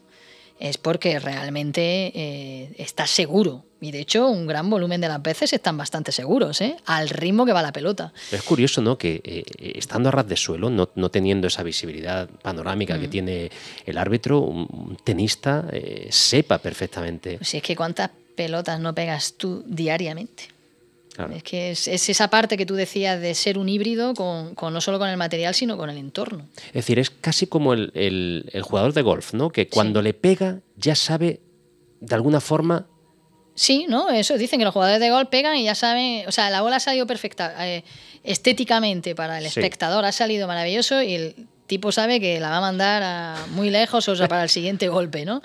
es porque realmente eh, está seguro. Y de hecho, un gran volumen de las veces están bastante seguros, ¿eh? al ritmo que va la pelota. es curioso, ¿no? Que eh, estando a ras de suelo, no, teniendo esa visibilidad panorámica que mm. tiene el árbitro, un tenista sepa perfectamente. si es que cuántas pelotas no pegas tú diariamente. Es que es, esa parte que tú decías de ser un híbrido con, no solo con el material, sino con el entorno. Es decir, es casi como el, jugador de golf, ¿no? Que cuando le pega ya sabe de alguna forma Sí, ¿no? Eso dicen que los jugadores de golf pegan y ya saben, o sea, la bola ha salido perfecta eh, estéticamente para el espectador, ha salido maravilloso y el tipo sabe que la va a mandar muy lejos o sea, para el siguiente golpe, ¿no?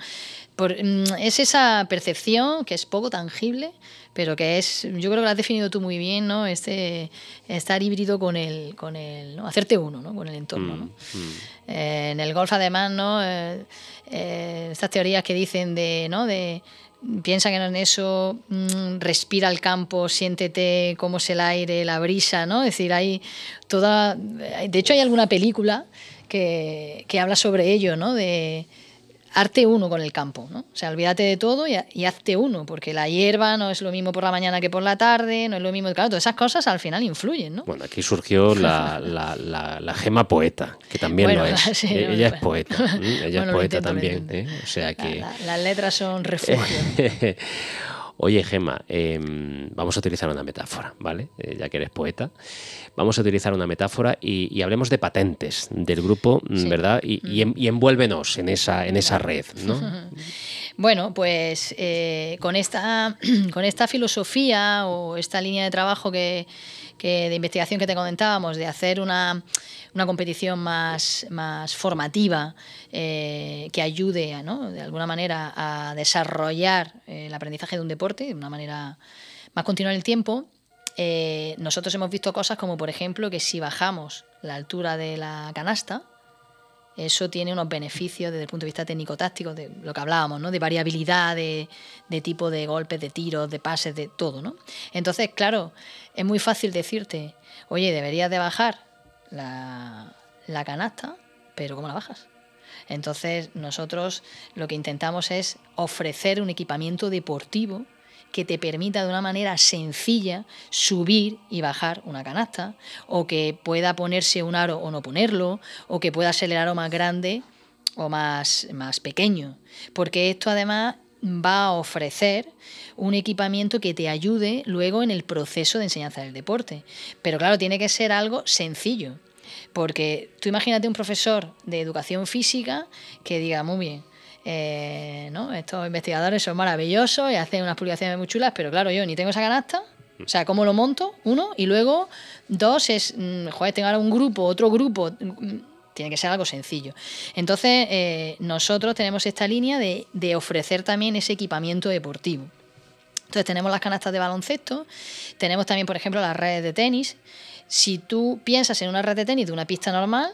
Mm, es esa percepción que es poco tangible, pero que es, yo creo que lo has definido tú muy bien, ¿no? Este estar híbrido con el, con el hacerte uno, ¿no? Con el entorno, mm, mm. Eh, en el golf además, ¿no? Eh, eh, estas teorías que dicen de, ¿no? De, piensa que no en eso, mm, respira el campo, siéntete cómo es el aire, la brisa, ¿no? Es decir, hay toda... De hecho, hay alguna película que, habla sobre ello, ¿no? De, Arte uno con el campo, ¿no? O sea, olvídate de todo y, hazte uno, porque la hierba no es lo mismo por la mañana que por la tarde, no es lo mismo. Claro, todas esas cosas al final influyen, ¿no? Bueno, aquí surgió la, gema poeta, que también lo es. ella es poeta, ella es poeta también. ¿eh? O sea que. las letras son refugio. Oye, Gema, em, vamos a utilizar una metáfora, ¿vale? Eh, ya que eres poeta. Vamos a utilizar una metáfora y, hablemos de patentes del grupo, mm, ¿verdad? Y, envuélvenos en esa, en esa red, ¿no? Bueno, pues eh, con, esta, con esta filosofía o esta línea de trabajo que que, de investigación que te comentábamos, de hacer una, una competición más, más formativa eh, que ayude ¿no? de alguna manera a desarrollar eh, el aprendizaje de un deporte de una manera más continua en el tiempo, eh, nosotros hemos visto cosas como, por ejemplo, que si bajamos la altura de la canasta, eso tiene unos beneficios desde el punto de vista técnico-táctico, de lo que hablábamos, ¿no? De variabilidad, de, de, tipo de golpes, de tiros, de pases, de todo, ¿no? Entonces, claro, es muy fácil decirte, oye, deberías de bajar la, la canasta, pero ¿cómo la bajas? Entonces nosotros lo que intentamos es ofrecer un equipamiento deportivo que te permita de una manera sencilla subir y bajar una canasta, o que pueda ponerse un aro o no ponerlo, o que pueda ser el aro más grande o más, más pequeño. Porque esto además va a ofrecer un equipamiento que te ayude luego en el proceso de enseñanza del deporte. Pero claro, tiene que ser algo sencillo. Porque tú imagínate un profesor de educación física que diga, muy bien, eh, ¿no? estos investigadores son maravillosos y hacen unas publicaciones muy chulas, pero claro, yo ni tengo esa canasta. O sea, ¿cómo lo monto? Uno. Y luego, dos, es, mm, joder, tengo ahora un grupo, otro grupo mm, tiene que ser algo sencillo. Entonces, eh, nosotros tenemos esta línea de, ofrecer también ese equipamiento deportivo. Entonces tenemos las canastas de baloncesto, tenemos también, por ejemplo, las redes de tenis. Si tú piensas en una red de tenis de una pista normal,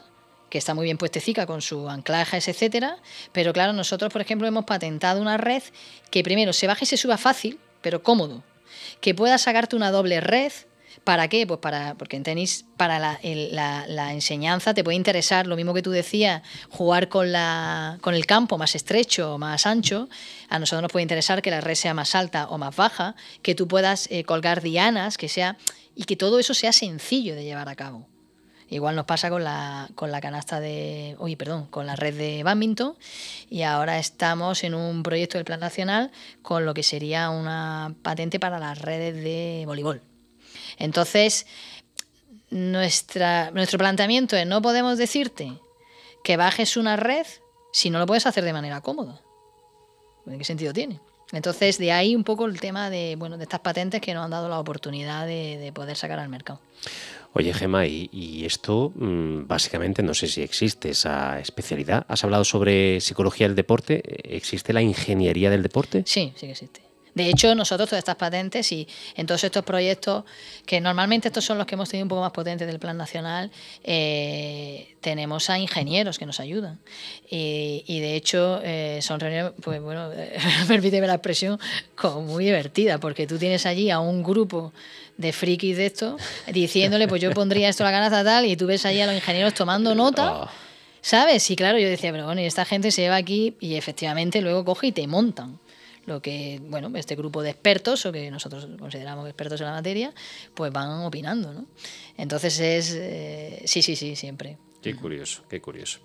que está muy bien puestecica con sus anclajes, etcétera, pero claro, nosotros, por ejemplo, hemos patentado una red que primero se baje y se suba fácil, pero cómodo, que pueda sacarte una doble red, ¿Para qué? Pues para, porque en tenis, para la, enseñanza te puede interesar, lo mismo que tú decías, jugar con, la, con el campo más estrecho o más ancho. A nosotros nos puede interesar que la red sea más alta o más baja, que tú puedas eh, colgar dianas, que sea. y que todo eso sea sencillo de llevar a cabo. Igual nos pasa con la, con la canasta de. Uy, perdón, con la red de badminton. Y ahora estamos en un proyecto del Plan Nacional con lo que sería una patente para las redes de voleibol. Entonces, nuestra, nuestro planteamiento es, no podemos decirte que bajes una red si no lo puedes hacer de manera cómoda. ¿En qué sentido tiene? Entonces, de ahí un poco el tema de, bueno, de estas patentes que nos han dado la oportunidad de, poder sacar al mercado. Oye, Gema, y, y, esto mm, básicamente no sé si existe esa especialidad. Has hablado sobre psicología del deporte. ¿Existe la ingeniería del deporte? Sí, sí que existe. De hecho, nosotros todas estas patentes y en todos estos proyectos, que normalmente estos son los que hemos tenido un poco más potentes del Plan Nacional, eh, tenemos a ingenieros que nos ayudan. Y, de hecho, eh, son reuniones, pues bueno, permíteme la expresión, como muy divertida, porque tú tienes allí a un grupo de frikis de esto, diciéndole, pues yo pondría esto a la canasta tal, y tú ves allí a los ingenieros tomando nota. Oh. ¿Sabes? Y claro, yo decía, pero bueno, y esta gente se lleva aquí y efectivamente luego coge y te montan lo que, bueno, este grupo de expertos, o que nosotros consideramos expertos en la materia, pues van opinando, ¿no? Entonces es, eh, sí, sí, sí, siempre. Qué curioso, qué curioso.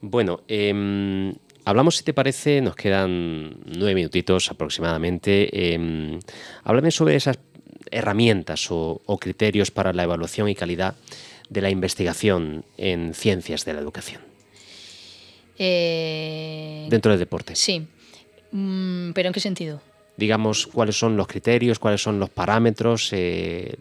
Bueno, em, hablamos, si te parece, nos quedan nueve minutitos aproximadamente. Em, háblame sobre esas herramientas o, criterios para la evaluación y calidad de la investigación en ciencias de la educación. Eh, Dentro del deporte. Sí. Mm, ¿Pero en qué sentido? digamos, cuáles son los criterios, cuáles son los parámetros, eh,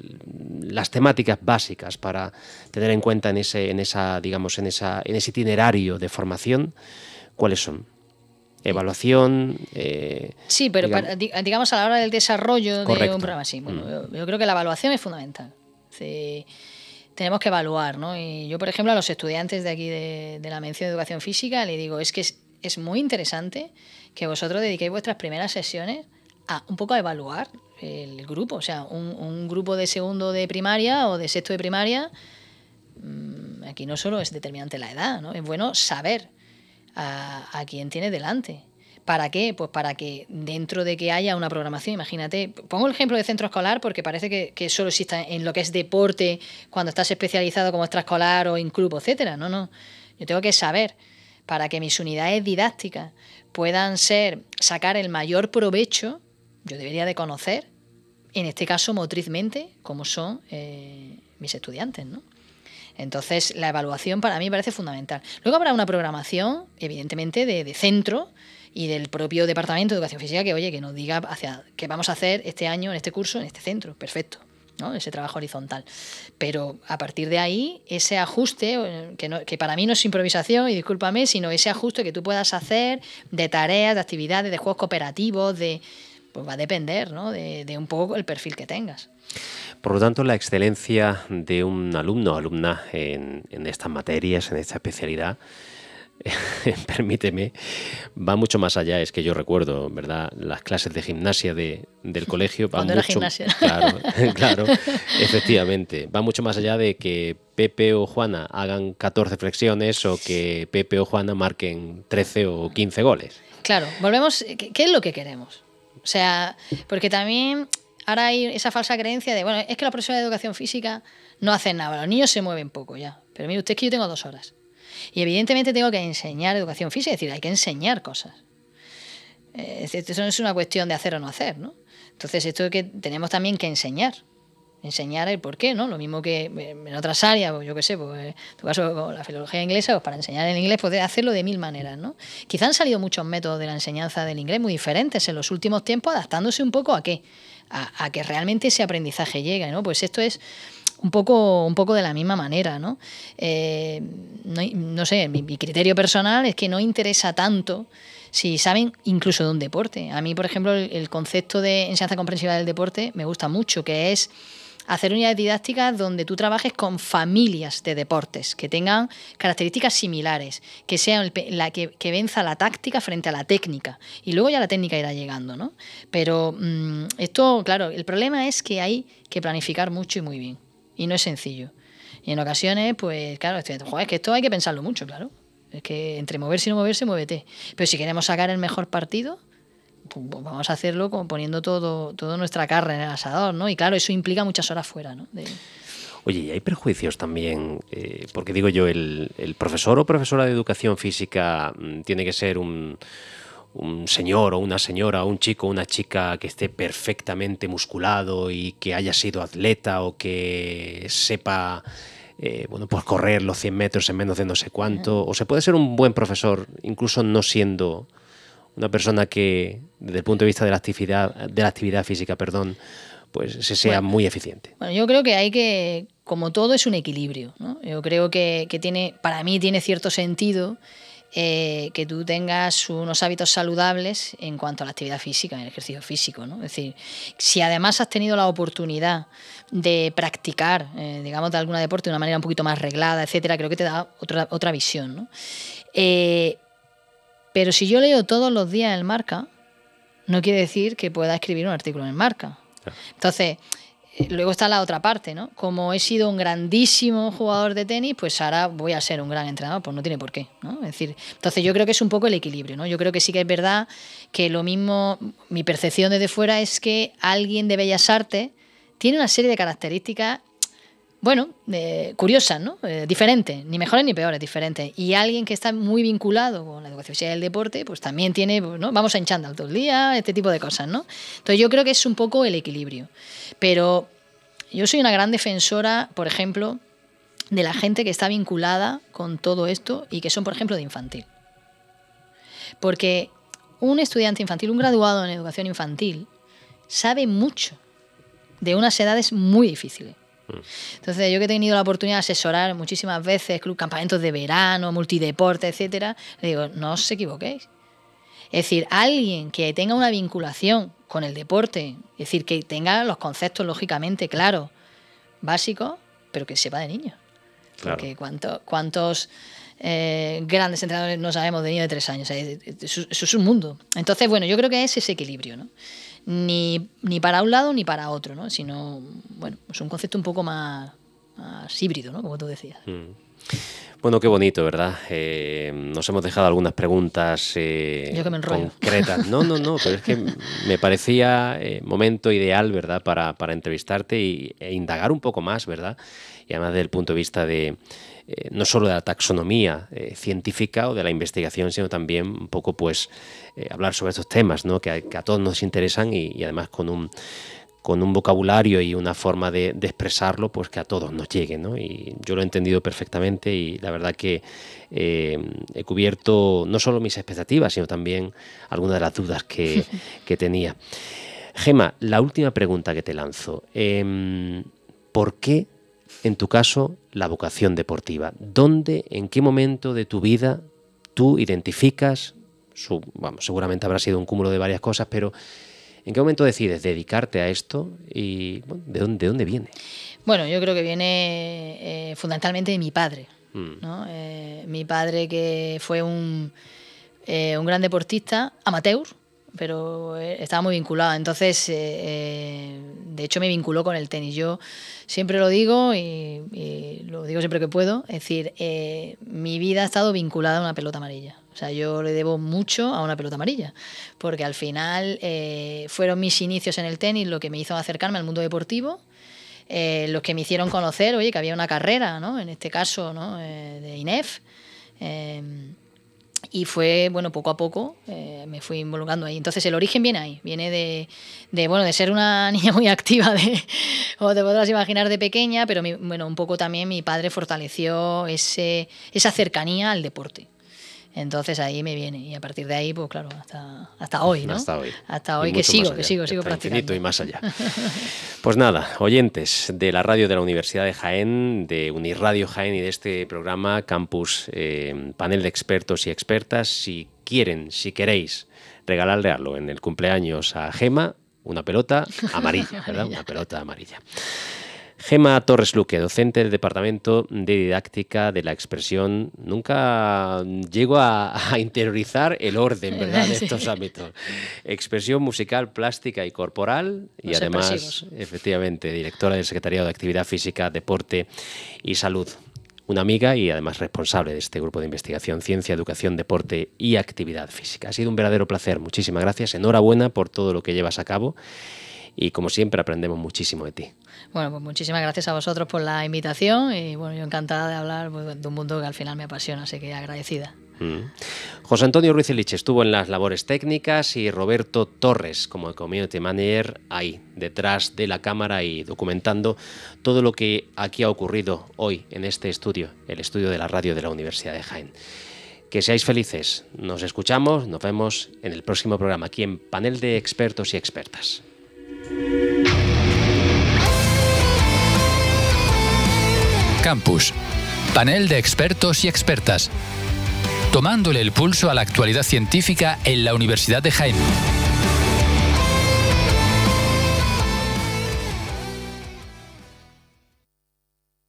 las temáticas básicas para tener en cuenta en ese, en esa, digamos, en ese itinerario de formación, cuáles son. Evaluación. Eh, sí, pero digamos, a la hora del desarrollo de un programa, sí. Mm. yo, creo que la evaluación es fundamental. tenemos que evaluar, ¿no? Y yo, por ejemplo, a los estudiantes de aquí de, la mención de educación física le digo, es que es muy interesante que vosotros dediquéis vuestras primeras sesiones a un poco a evaluar el grupo. O sea, un, grupo de segundo de primaria o de sexto de primaria, mm, aquí no solo es determinante la edad, ¿no? Es bueno saber a, quién tiene delante. ¿Para qué? Pues para que dentro de que haya una programación, imagínate, pongo el ejemplo de centro escolar porque parece que, que solo exista en lo que es deporte, cuando estás especializado como extraescolar o en club, etcétera. No, no. Yo tengo que saber para que mis unidades didácticas puedan ser sacar el mayor provecho, yo debería de conocer, en este caso motrizmente, como son eh, mis estudiantes, ¿no? Entonces, la evaluación para mí parece fundamental. Luego habrá una programación, evidentemente, de, de, centro y del propio Departamento de Educación Física que, oye, que nos diga hacia qué vamos a hacer este año en este curso, en este centro. Perfecto. ¿no? ese trabajo horizontal. Pero a partir de ahí, ese ajuste, eh, que, para mí no es improvisación, y discúlpame, sino ese ajuste que tú puedas hacer de tareas, de actividades, de juegos cooperativos, de, pues va a depender de, un poco el perfil que tengas. Por lo tanto, la excelencia de un alumno o alumna en, en estas materias, en esta especialidad, permíteme, va mucho más allá. Es que yo recuerdo, ¿verdad? Las clases de gimnasia del colegio. van mucho, gimnasia. Claro, efectivamente. Va mucho más allá de que Pepe o Juana hagan 14 flexiones o que Pepe o Juana marquen 13 o 15 goles. Claro, volvemos. ¿Qué es lo que queremos? O sea, porque también ahora hay esa falsa creencia de, bueno, es que la profesora de educación física no hace nada, los niños se mueven poco ya. Pero mire usted es que yo tengo dos horas. Y evidentemente tengo que enseñar educación física, es decir, hay que enseñar cosas. Eh, Eso no es una cuestión de hacer o no hacer, ¿no? Entonces, esto es que tenemos también que enseñar. Enseñar el por qué, ¿no? Lo mismo que eh, en otras áreas, pues, yo qué sé, pues, eh, en tu caso, la filología inglesa, pues, para enseñar el inglés, puedes hacerlo de mil maneras, ¿no? Quizá han salido muchos métodos de la enseñanza del inglés muy diferentes en los últimos tiempos, adaptándose un poco a qué, a, a que realmente ese aprendizaje llegue, ¿no? Pues esto es un poco, un poco de la misma manera, ¿no? Eh, no, sé, mi, criterio personal es que no interesa tanto si saben incluso de un deporte. A mí, por ejemplo, el, concepto de enseñanza comprensiva del deporte me gusta mucho, que es hacer unidades didácticas donde tú trabajes con familias de deportes que tengan características similares, que sean la que, venza la táctica frente a la técnica y luego ya la técnica irá llegando, ¿no? Pero mm, esto, claro, el problema es que hay que planificar mucho y muy bien. Y no es sencillo. Y en ocasiones, pues claro, este, es que esto hay que pensarlo mucho, claro. Es que entre moverse y no moverse, muévete. Pero si queremos sacar el mejor partido, pues, pues, vamos a hacerlo como poniendo todo, toda nuestra carne en el asador, ¿no? Y claro, eso implica muchas horas fuera, ¿no? Oye, ¿y hay perjuicios también? Eh, porque digo yo, el, el profesor o profesora de educación física mm, tiene que ser un un señor o una señora, un chico o una chica que esté perfectamente musculado y que haya sido atleta o que sepa eh, bueno, pues correr los 100 metros en menos de no sé cuánto, o se puede ser un buen profesor incluso no siendo una persona que desde el punto de vista de la actividad, de la actividad física, perdón, pues se sea muy eficiente. yo creo que hay que, como todo, es un equilibrio. Yo creo que, que tiene, para mí tiene cierto sentido eh, que tú tengas unos hábitos saludables en cuanto a la actividad física, el ejercicio físico, ¿no? Es decir, si además has tenido la oportunidad de practicar, eh, digamos, de algún deporte de una manera un poquito más reglada, etcétera, creo que te da otra, otra visión, ¿no? Eh, pero si yo leo todos los días el marca, no quiere decir que pueda escribir un artículo en el marca. Entonces, eh, luego está la otra parte, ¿no? Como he sido un grandísimo jugador de tenis, pues ahora voy a ser un gran entrenador, pues no tiene por qué, ¿no? Es decir, entonces yo creo que es un poco el equilibrio, ¿no? Yo creo que sí que es verdad que lo mismo, mi percepción desde fuera es que alguien de Bellas Artes tiene una serie de características bueno, eh, curiosa, ¿no? Eh, diferente, ni mejores ni peores, diferente. Y alguien que está muy vinculado con la educación y el deporte, pues también tiene, ¿no? Vamos a hinchando todo el día, este tipo de cosas, ¿no? Entonces yo creo que es un poco el equilibrio. Pero yo soy una gran defensora, por ejemplo, de la gente que está vinculada con todo esto y que son, por ejemplo, de infantil. Porque un estudiante infantil, un graduado en educación infantil, sabe mucho de unas edades muy difíciles. Entonces, yo que he tenido la oportunidad de asesorar muchísimas veces club, campamentos de verano, multideporte, etcétera, le digo, no os equivoquéis. Es decir, alguien que tenga una vinculación con el deporte, es decir, que tenga los conceptos lógicamente claros, básicos, pero que sepa de niño Porque cuántos eh, grandes entrenadores no sabemos de niños de tres años. eso es un mundo. Entonces, bueno, yo creo que es ese equilibrio, ¿no? ni, para un lado ni para otro, ¿no? Sino, bueno, es un concepto un poco más, híbrido, ¿no? Como tú decías. Mm. Bueno, qué bonito, ¿verdad? Eh, nos hemos dejado algunas preguntas eh, concretas. No, no, no, pero es que me parecía eh, momento ideal, ¿verdad?, para, entrevistarte e indagar un poco más, ¿verdad? Y además desde el punto de vista de, eh, no solo de la taxonomía eh, científica o de la investigación, sino también un poco pues eh, hablar sobre estos temas ¿no? que, a, todos nos interesan y, además con un con un vocabulario y una forma de, expresarlo, pues que a todos nos llegue, Y yo lo he entendido perfectamente y la verdad que he cubierto no solo mis expectativas, sino también algunas de las dudas que, tenía. Gema, la última pregunta que te lanzo. Em, ¿Por qué, en tu caso, la vocación deportiva? ¿Dónde, en qué momento de tu vida tú identificas, su, seguramente habrá sido un cúmulo de varias cosas, pero ¿en qué momento decides dedicarte a esto y ¿de, dónde, viene? Bueno, yo creo que viene eh, fundamentalmente de mi padre. Mm. Eh, mi padre que fue un eh, gran deportista amateur, pero eh, estaba muy vinculada. Entonces, eh, eh, de hecho, me vinculó con el tenis. Yo siempre lo digo y, lo digo siempre que puedo. Es decir, mi vida ha estado vinculada a una pelota amarilla. O sea, yo le debo mucho a una pelota amarilla, porque al final fueron mis inicios en el tenis lo que me hizo acercarme al mundo deportivo. los que me hicieron conocer, oye, que había una carrera, ¿no? En este caso, ¿no? de INEF y fue, bueno, poco a poco eh, me fui involucrando ahí. Entonces el origen viene ahí, viene de, bueno, de ser una niña muy activa, de, como te podrás imaginar, de pequeña, pero bueno, un poco también mi padre fortaleció ese, esa cercanía al deporte. Entonces ahí me viene. Y a partir de ahí, pues claro, hasta, hasta hoy, ¿no? Hasta hoy. Hasta hoy que sigo, que sigo, sigo practicando. y más allá. pues nada, oyentes de la radio de la Universidad de Jaén, de Unirradio Jaén y de este programa Campus eh, Panel de Expertos y Expertas, si quieren, si queréis, regalarle algo en el cumpleaños a Gema, una pelota amarilla, ¿verdad? Una pelota amarilla. Gema Torres Luque, docente del Departamento de Didáctica de la Expresión. Nunca llego a, interiorizar el orden, ¿verdad?, de estos ámbitos. Expresión musical, plástica y corporal. y además, efectivamente, directora del Secretariado de Actividad Física, Deporte y Salud una amiga y además responsable de este grupo de investigación Ciencia, Educación, Deporte y Actividad Física. Ha sido un verdadero placer. Muchísimas gracias. Enhorabuena por todo lo que llevas a cabo y como siempre aprendemos muchísimo de ti. Bueno, pues muchísimas gracias a vosotros por la invitación y bueno, yo encantada de hablar pues, de un mundo que al final me apasiona, así que agradecida. Mm. José Antonio Ruiz Eliche estuvo en las labores técnicas y Roberto Torres como community manager ahí, detrás de la cámara y documentando todo lo que aquí ha ocurrido hoy en este estudio, el estudio de la radio de la Universidad de Jaén. Que seáis felices. Nos escuchamos, nos vemos en el próximo programa aquí en Panel de Expertos y Expertas. Campus. Panel de expertos y expertas. Tomándole el pulso a la actualidad científica en la Universidad de Jaime.